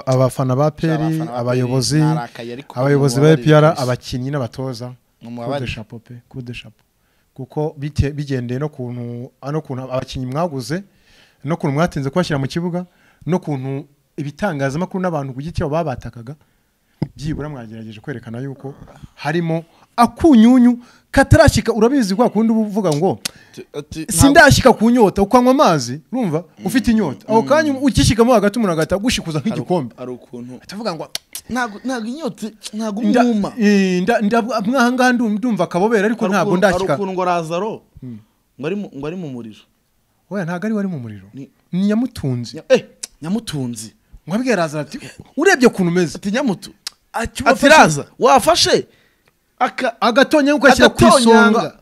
abafana ba Peri abayobozi abayobozi ba APR abakinnyi n'abatoza kudesha pope kudesha kuko bigendeye no kuntu ano kuntu abakinnyi mwaguze no kuntu mwatinze kubashyira mu kibuga no kuntu ibitangazamakuru n'abantu ku giti cyabo babatakaga byibura mwagerageje kwerekana yuko harimo akunyunyu katarashyika urabizi kwa kundi uvuga ngo sindashyika ku nyota ukanywa amazi urumva ufite inyota aho mm. kanya ukishyikamo hagati umuntu agahita agushikuza nk'igikombe atavuga ngo ntabwo inyota ntabwo umwuma nk'aha ndumva akabobera ariko ntabwo ndashyika hari ukuntu ngo razaro hmm. ngo ari mu muriro weya ntabwo ari we ari mu muriro ni nyamutunzi eh, nyamutunzi ngo abwira razaro ati urebye ukuntu umeze ati nyamutu ati raza wafashe agatonyanga ugashyira ku isonga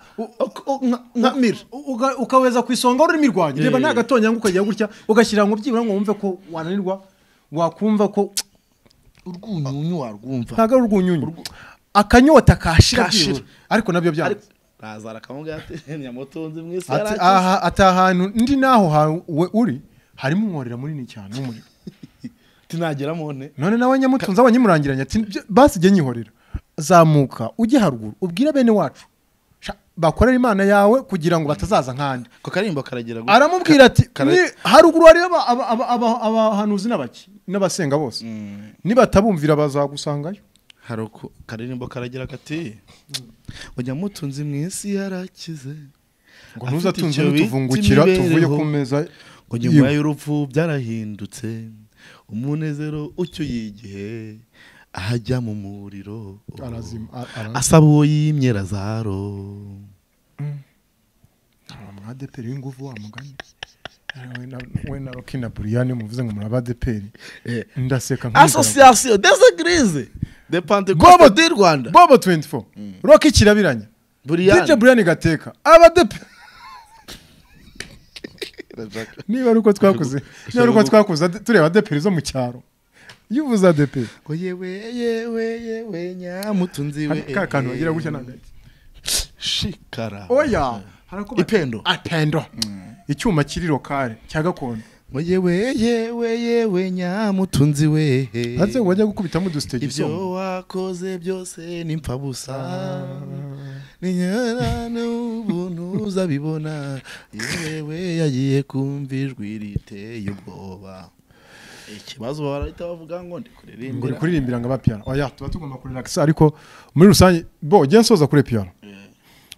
ukaweza ku isonga ururimi rwanjye reba nta gatonyanga ukagira gutya ugashyira ngo byibura ngo wumve ko wananirwa wakumva ko urwunyunyu warwumva ntabwo ari urwunyunyu akanyota kashira ariko nabyo byari razara akamubwira nyamutunzi mwese aha ati ahantu ndi naho hawe uri harimo umworera munini cyane w'umuriro ati ntageramo none nawe nyamutunzi abanyimurangiranye ati basi nyihorera zamuka ujye haruguru ubwire bene wacu bakorera imana yawe kugira ngo batazaza nkanjye ku karimbo karagira aramubwira ati haruguru hariyo abahanuzi n'abaki n'abasenga bose mm. nibatabumvira bazagusangayo hari uko karirimbo karagira kati ujya mutunzi mu isi yarakize ngo ntuzatunze n'utuvungukira tuvuye ku meza ngo nyuma y'urupfu byarahindutse umunezero ucyuye igihe ahajya mu muriro asaba uwo yimye razaro umwadeperi hmm. w'inguvu wa mugani we na rokina buriyani muvuze ngo murabadeperi eh. ndaseka asosiyasiyo desegirize depandekosite di rwanda bobo 24 hmm. roki kirabiranya buriyani buriyani gateka abadeperi niba ari uko twakuze niba ari uko twakuze tureba deperi zo mu cyaro yubuze adepe ngo yewe yewe yewe nyamutunzi we ka kantu bagira eh, gutya eh. ntabwo shikara oya mm. ipendo apendo mm. icyuma kiri lokale cya gakondo ngo yewe yewe yewe nyamutunzi we eh. hanze ngo bajya gukubitamo udusitegi ibyo wakoze byose ni mpfabusa ah. ninyana n'ubuntu uzabibona yewe yagiye kumva ijwi riteye ubwoba ikibazo barahita bavuga ngo ndi kuririmbira ngo kuririmbira ngo abapiyano oya tuba tugomba kurelax ariko muri rusange bo jya nsoza kuri piyano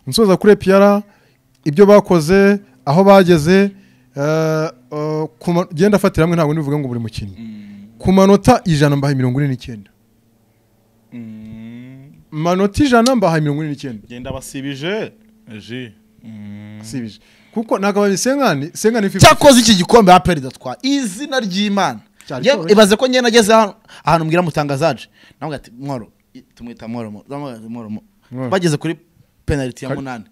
nsoza kuri piyara ibyo bakoze aho bageze genda eh, oh, afatira hamwe ntabwo nivuga ngo buri mukinnyi mm. ku manota ijana mbahaye mirongo ine n'icyenda mm. manota ijana mbahaye mirongo ine n'icyenda genda basibije mm. asibije kuko ntabwo babisenkani senkani cyakoze iki gikombe ha perezida twa izina ry'imana ibaze ko ngenda ageze ahantu mbwira mutangazaje nawe ati mworo tumwita mworo mworo bageze kuri penaliti ya munani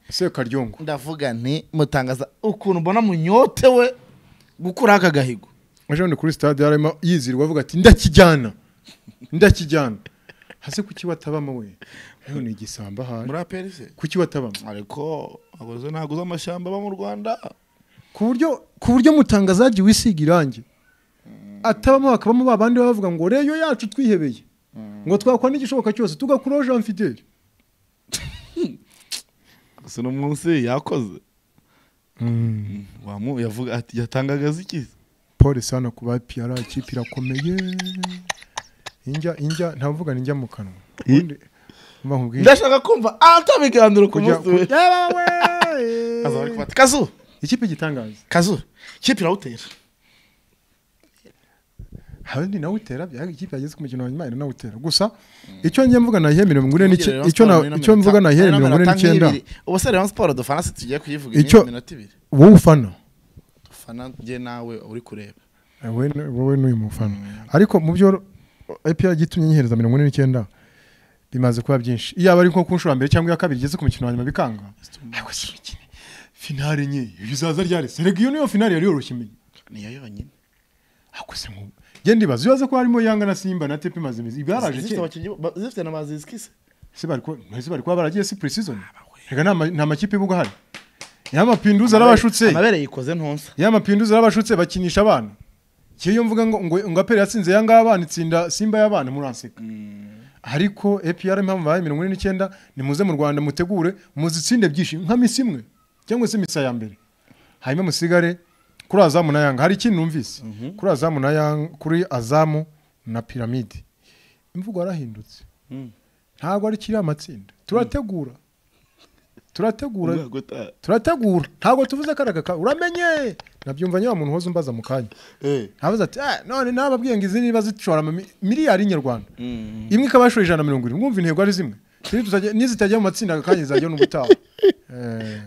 ndavuga nti mutangaza ukuntu mbona munyote we gukuraho aka gahigo ejo ni kuri sitade yarimo yizirwa avuga ati ndakijyana ndakijyana hasi kuki watabamo we ni igisamba ahari muri aperi kuki watabamo ariko aguze ntaguze amashyamba aba mu rwanda ku buryo ku buryo mutangazaji wisiga irangi atabamo hakabamo ba bavuga ngo reyo yacu twihebeye mm. ngo twakora n'igishoboka cyose tugakuraho jean fideli gusa uno munsi yakoze mm. Mm. yavuga ati yatangagaza ikiza polisi hano ku bapiyara ikipe irakomeye injya injya ntavuga njya mu kanwa ndashaka kumva atabiganiro ku munsi we kazu ikipe igitangaza kazu ikipe irawutera hari nawe utera ikipe yageze ku mukino wa nyuma nawe utera gusa mm. icyo njye mvuga nahiye mirongo ine icyo mvuga nahiye mirongo ine n'icyenda ubu se rero siporo dufana se tugiye kuyivuga iminota ibiri wowe ufana dufana njye nawe uri kureba eh, wowe n'uyu mufana mm. ariko mu byo epr gitumye nyihereza mirongo ine n'icyenda bimaze kuba byinshi iyaba ari nko ku nshuro mbere cyangwa iya kabiri igeze ku mukino wa nyuma bikanga finale nye ibizaza ryari seregiyo niyo finale yari yoroshye niyo yonyine genda ibaze ubaze ko harimo yanga na simba na tepe maze imizi byaraje zifite na mazi skise se bari baragiye si precision rega ah, nta makipe ibuga hari ya arabashutse amabere yikoze ntonsa ya arabashutse bakinisha abana kiyo mvuga ngo ngo apere yatsinze yanga abana itsinda simba y'abana muranseka mm. ariko APR impamvu bahaye mirongo ine n'icyenda nimuze mu Rwanda mutegure muzitsinde byinshi nka misi imwe cyangwa se misa ya mbere hanyuma musigare kuri azamu na yanga hari ikintu numvise mhm. kuri azamu na yanga kuri azamu na piramide imvugo yarahindutse hmm. ntabwo ari kiriya matsinda hmm. turategura turategura turategura ntabwo tuvuze ko ari uramenye nabyumva nyine umuntu wose umbaza mu kanya eh. ntabaza ati eh, none ntababwiye ngo izi niba zishora miliyari nyarwanda hmm. imwe ikaba yashora ijana na mirongo irindwi mwumva intego ari zimwe nizitajya mu matsinda akanya zizajya n'ubutaha eh.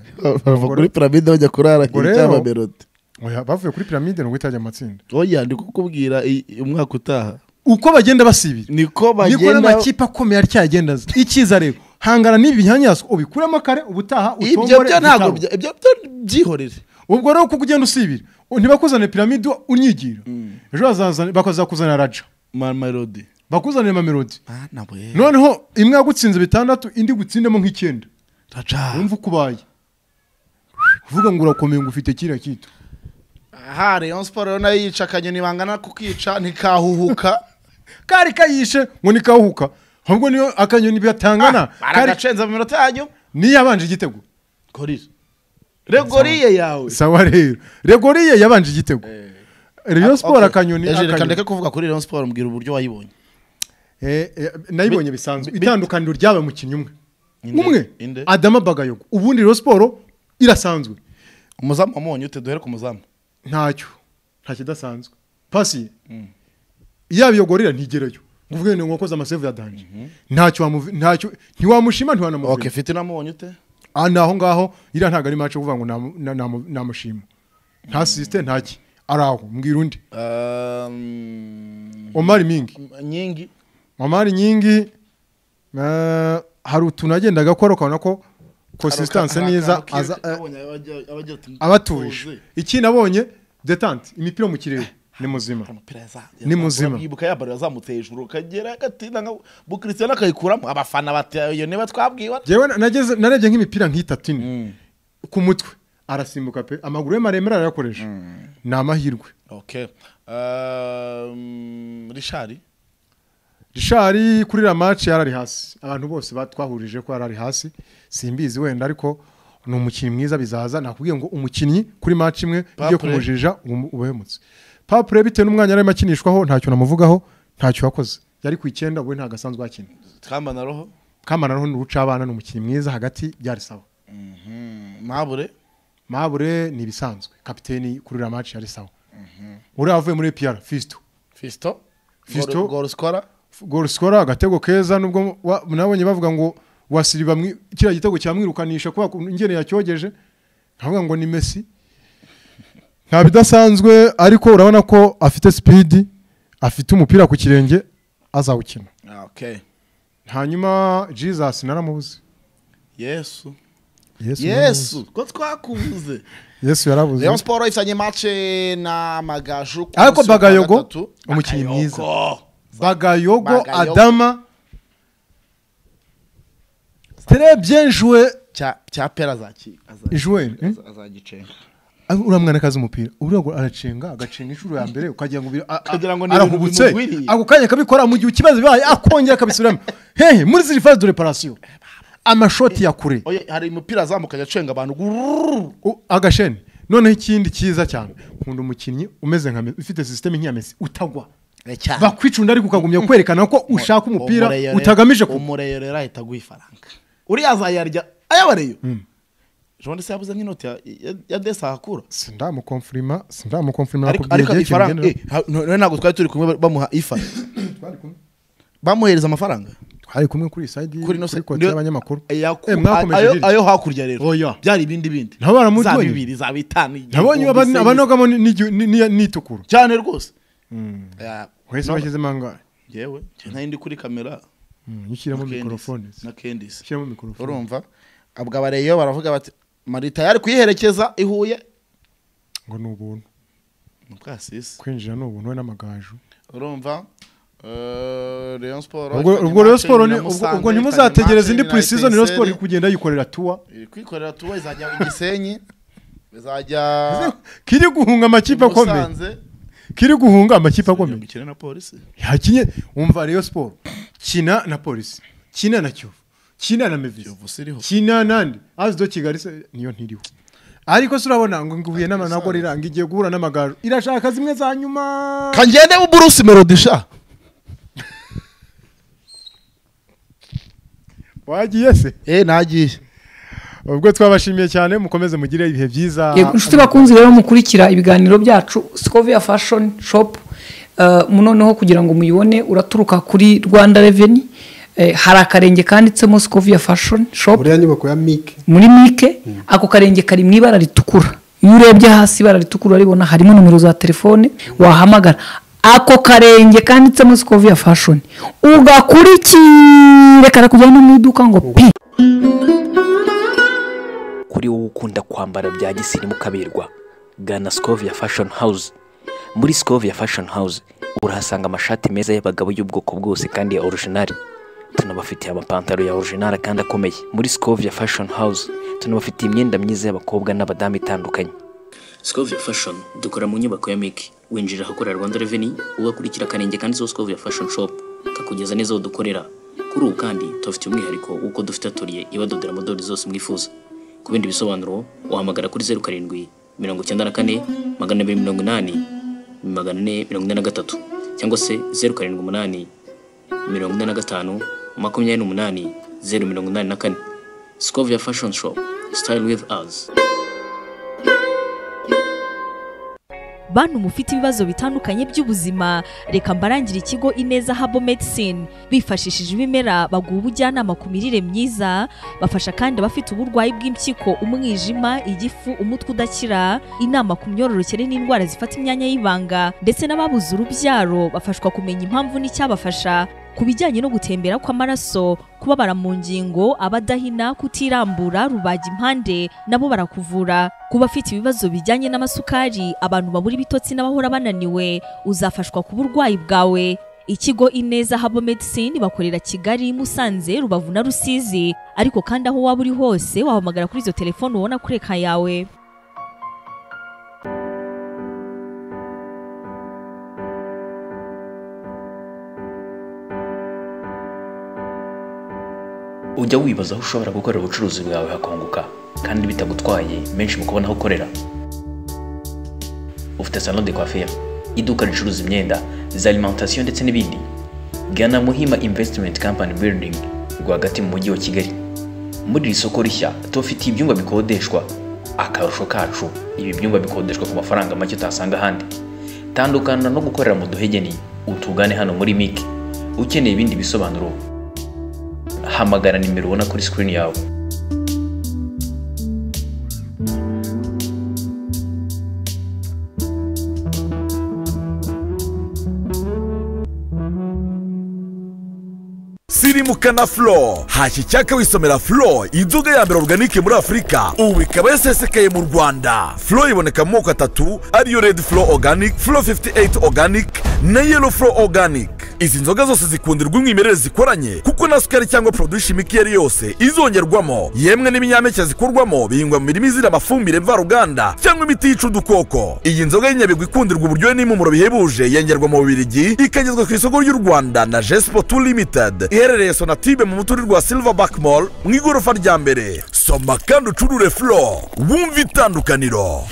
bava kuri piramide bajya kurara kuri cyabamerode bavuye kuri piramide ni uguhita hajya amatsinda oya ndi kukubwira umwaka utaha uko bagenda basibira niko bagenda niko n'amakipe akomeye aryagenda azi icyiza rero hangana n'ibi bihanyazo ubikuremo kare ubutaha utongore ibyo ntabwo ibyo byihorere ubwo rero kuko ugenda usibira ntibakuzane piramide unyigira mm. ejo bakazakuzanira raja mamelodi bakuzanira mamelodi noneho imwe yagutsinze bitandatu indi gutsindemo nk'icyenda raja wumva uko ubaye uvuga ngo urakomeye ngo ufite kiriya cyitwa aha Rayon Sport rero nayo yica akanyoni bangana kukica ntikahuhuka kari kayishe ngo nikahuhuka ahubwo niyo akanyoni batangana ah, baragacenza mu minota yanyu niyo yabanje igitego korizo regoriye yawe sawa rero regoriye yabanje igitego eh. Rayon ah, Sport akanyoni akanyoni ah, kuvuga kuri Rayon Sport mbwira uburyo wayibonye eh, eh, nayibonye bisanzwe itandukaniro ryaba mukinnyi umwe umwe adama bagayogo ubundi Rayon Sport irasanzwe umuzamu wamunye ute duhere ku muzamu ntacyo nta kidasanzwe pasi yaba iyo gorira ntigerayo ngo uvuge ngo wakoze amasevu ya danje ntacyo ntacyo mm. mm-hmm. ntiwamushima ntiwanamubwira oke fite unamubonye ute aha ni aho ngaho iriya ntabwo ari mace uvuga ngo namushima nta mm. sisite ntaki ari aho mbwira undi um, omari mingi omari nyingi eh, hari utuntu agenda agakora ukabona ko konsistanse neza aba iki nabonye detante imipira mu kirere ni muzima ni muzima yibuka yambara yazamutse hejuru kagera gatinda nka bukirisiyana akayikuramo abafana batayo niba twabwiwe yewe narebye nk'imipira nk'itatu ine ku mutwe arasimbuka pe amaguru ye maremare arayakoresha ni amahirwe rishari rishari kuri ramaci yarari hasi abantu bose twahurije ko yarari hasi simbizi wenda ariko ni umukinnyi mwiza bizaza nakubwiye ngo umukinnyi kuri match imwe iyo kumujija ubahemutse papure bitewe n'umwanya arimo akinishwaho ntacyo namuvugaho ntacyo wakoze yari ku icyenda we ntabwo asanzwe akina kamanaroho kamanaroho ni urucabana ni umukinnyi mwiza hagati byari sawa mhm. mabure mabure ni ibisanzwe kapiteni kuri uriya match yari sawa mhm. uriya avuye muri piyara fisito fisito fisito gorusikora gorusikora agatego keza nubwo nabonye bavuga ngo wasiriba kiriya gitego cyamwirukanisha kubera ko ingene yacyogeje nkavuga ngo ni mesi nta bidasanzwe ariko urabona ko afite sipidi afite umupira ku kirenge azawukina ah, hanyuma jesus naramubuze yesu yesu ko twakubuze yesu yarabuze leon siporo ifitanye mace na magaju ariko bagayogo umukinnyi mwiza bagayogo adama tere bien joué cya pera eh? azagicenga uramwana akaza umupira uriya aracenga agacenga inshuro ya mbere ukagira ngo arahubutse ako kanya akabikora mu gihe ikibazo bibaye akongera akabisubiramo hehe muri ziri faze de eh, amashoti ya kure hari umupira azamuka agacenga abantu agasheni noneho ikindi cyiza cyane nkunda umukinnyi umeze nka ufite sisiteme nk'iya mesi utagwa eh, bakwicunda ariko ukagumya kwerekana ko ushaka umupira utagamije kumureyerera ahita aguha ifaranga uriya azayarya ayabareyo mm. jean ndetse yabuze nk'inoti ya desi ahakura sindamukomfirima sindamukomfirima ariko ifaranga eh, ntabwo twari turi kumwe bamuha ifa bamuhereza amafaranga hari kumwe kuri sayidi kuri ino konti y'abanyamakuru ayo hakurya rero oh, byari ibindi bindi za bibiri za bitanu nabonye abanogamo n'itukura cyane rwose mm. wese washyizemo angahe yewe nta yindi kuri kamera Hmm, ushyiramo mikorofone na kendisi ushyiramo mikorofone urumva ubwo abareyo baravuga bati marita yari kuyiherekeza i huye ngo ni ubuntu ni ubwasisi kwinjira ni ubuntu we n'amagaju urumva eh, reyo siporo ubwo reyo siporo ubwo ntimuzategereze indi purisizo reyo siporo iri kugenda yikorera tuwa iri kwikorera tuwa izajya mu gisenyi izajya kiri guhunga amakipe akomeye kiri guhunga amakipe akomeye gukina na polisi yakinye umva rero siporo kina na polisi kina na kivu kina na mevisi kina nandi azido kigali se niyo ntiriho ariko se urabona ngo nguhuye n'amanago riranga igiye guhura n'amagaju irashaka zimwe za nyuma kangende burusi melodisha wagiye se eh nagiye ubwo twabashimiye cyane mukomeze mugire ibihe byiza inshuti bakunze rero mukurikira ibiganiro byacu sikovia fashoni shopu eh, noneho kugira ngo muyibone uraturuka kuri rwanda reveni eh, hari akarenge kanditsemo sikovia fashoni shopu uriya nyubako ya mike muri mike hmm. ako karenge kari mu ibara ritukura iyo urebye hasi ibara ritukura uraribona harimo nimero za telefone wahamagara ako karenge kanditsemo sikoviya fashoni ugakurikire karakujyana mu iduka ngo pi kuri wowe ukunda kwambara bya gisirimu ukaberwa gana sikovia fashoni hawuze muri sikovia fashoni hawuze urahasanga amashati meza y'abagabo y'ubwoko bwose kandi ya orujinari tunabafitiye amapantaro ya orujinari kandi akomeye muri sikovia fashoni hawuze tunabafitiye imyenda myiza y'abakobwa n'abadamu itandukanye sikovia fashoni dukora mu nyubako ya miki winjira ahakorera rwanda reveni ugakurikira akarenge kanditseho sikovia fashoni shopu kakugeza neza aho dukorera kuri ubu kandi tubafitiye umwihariko w'uko dufite atoriye ibadodera modeli zose mwifuza ku bindi bisobanuro wahamagara kuri zeru karindwi mirongo icyenda na kane magana abiri mirongo inani magana ane mirongo ine na gatatu cyangwa se zeru karindwi umunani mirongo ine na gatanu makumyabiri n'umunani zeru mirongo inani na kane sikovia fashoni shopu sitayili wivu azi bantu mufite ibibazo bitandukanye by'ubuzima reka mbarangire ikigo ineza habo medicine bifashishije ibimera baguha ubujyanama ku mirire myiza bafasha kandi abafite uburwayi bw'impyiko umwijima igifu umutwe udakira inama ku myororokere n'indwara zifata imyanya y'ibanga ndetse n'ababuze urubyaro bafashwa kumenya impamvu n'icyabafasha ku bijyanye no gutembera kw'amaraso kubabara mu ngingo abadahina kutirambura rubaga impande nabo barakuvura ku bafite ibibazo bijyanye n'amasukari abantu babura ibitotsi n'abahora bananiwe uzafashwa ku burwayi bwawe ikigo ineza habo medicine bakorera kigali musanze rubavu na rusizi ariko kandi aho waba uri hose wahamagara kuri izo telefone ubona kureka yawe ujya wibaza aho ushobora gukorera ubucuruzi bwawe hakunguka kandi bitagutwaye menshi mu kubona aho ukorera ufite salo de coiffure iduka ricuruza imyenda za alimentation ndetse n'ibindi gana muhima investment company building rwagati mu mujyi wa kigali muri iri soko rishya tubafitiye ibyumba bikodeshwa akarusho kacu ibi byumba bikodeshwa ku mafaranga make utasanga ahandi tandukana no gukorera mu duhegeni utugane hano muri mike ukeneye ibindi bisobanuro hamagara nimero ubona kuri screen yawe sirimuka na flo wisomera flo inzoga ya mbere oruganike muri afurika ubu ikaba yasesekaye mu rwanda flo iboneka mu moko atatu ariyo red flo organic flo 58 organic na yellow flo organic izi nzoga zose zikundirwa umwimerere zikoranye kuko na sukari cyangwa poroduwi shimiki iyo yose izongerwamo yemwe n'ibinyampeke zikurwamo bihingwa mu mirima izira amafumbire mvaruganda cyangwa imiti yica udukoko iyi nzoga y'inyabigwi ikundirwa uburyohe n'impumuro bihebuje yengerwa mu bubirigi ikagezwa ku isoko ry'u rwanda na jespo tu limited iherereye sonatibe mu muturirwa wa silverback mall mu igorofa rya mbere soma kandi ucurure furo wumva itandukaniro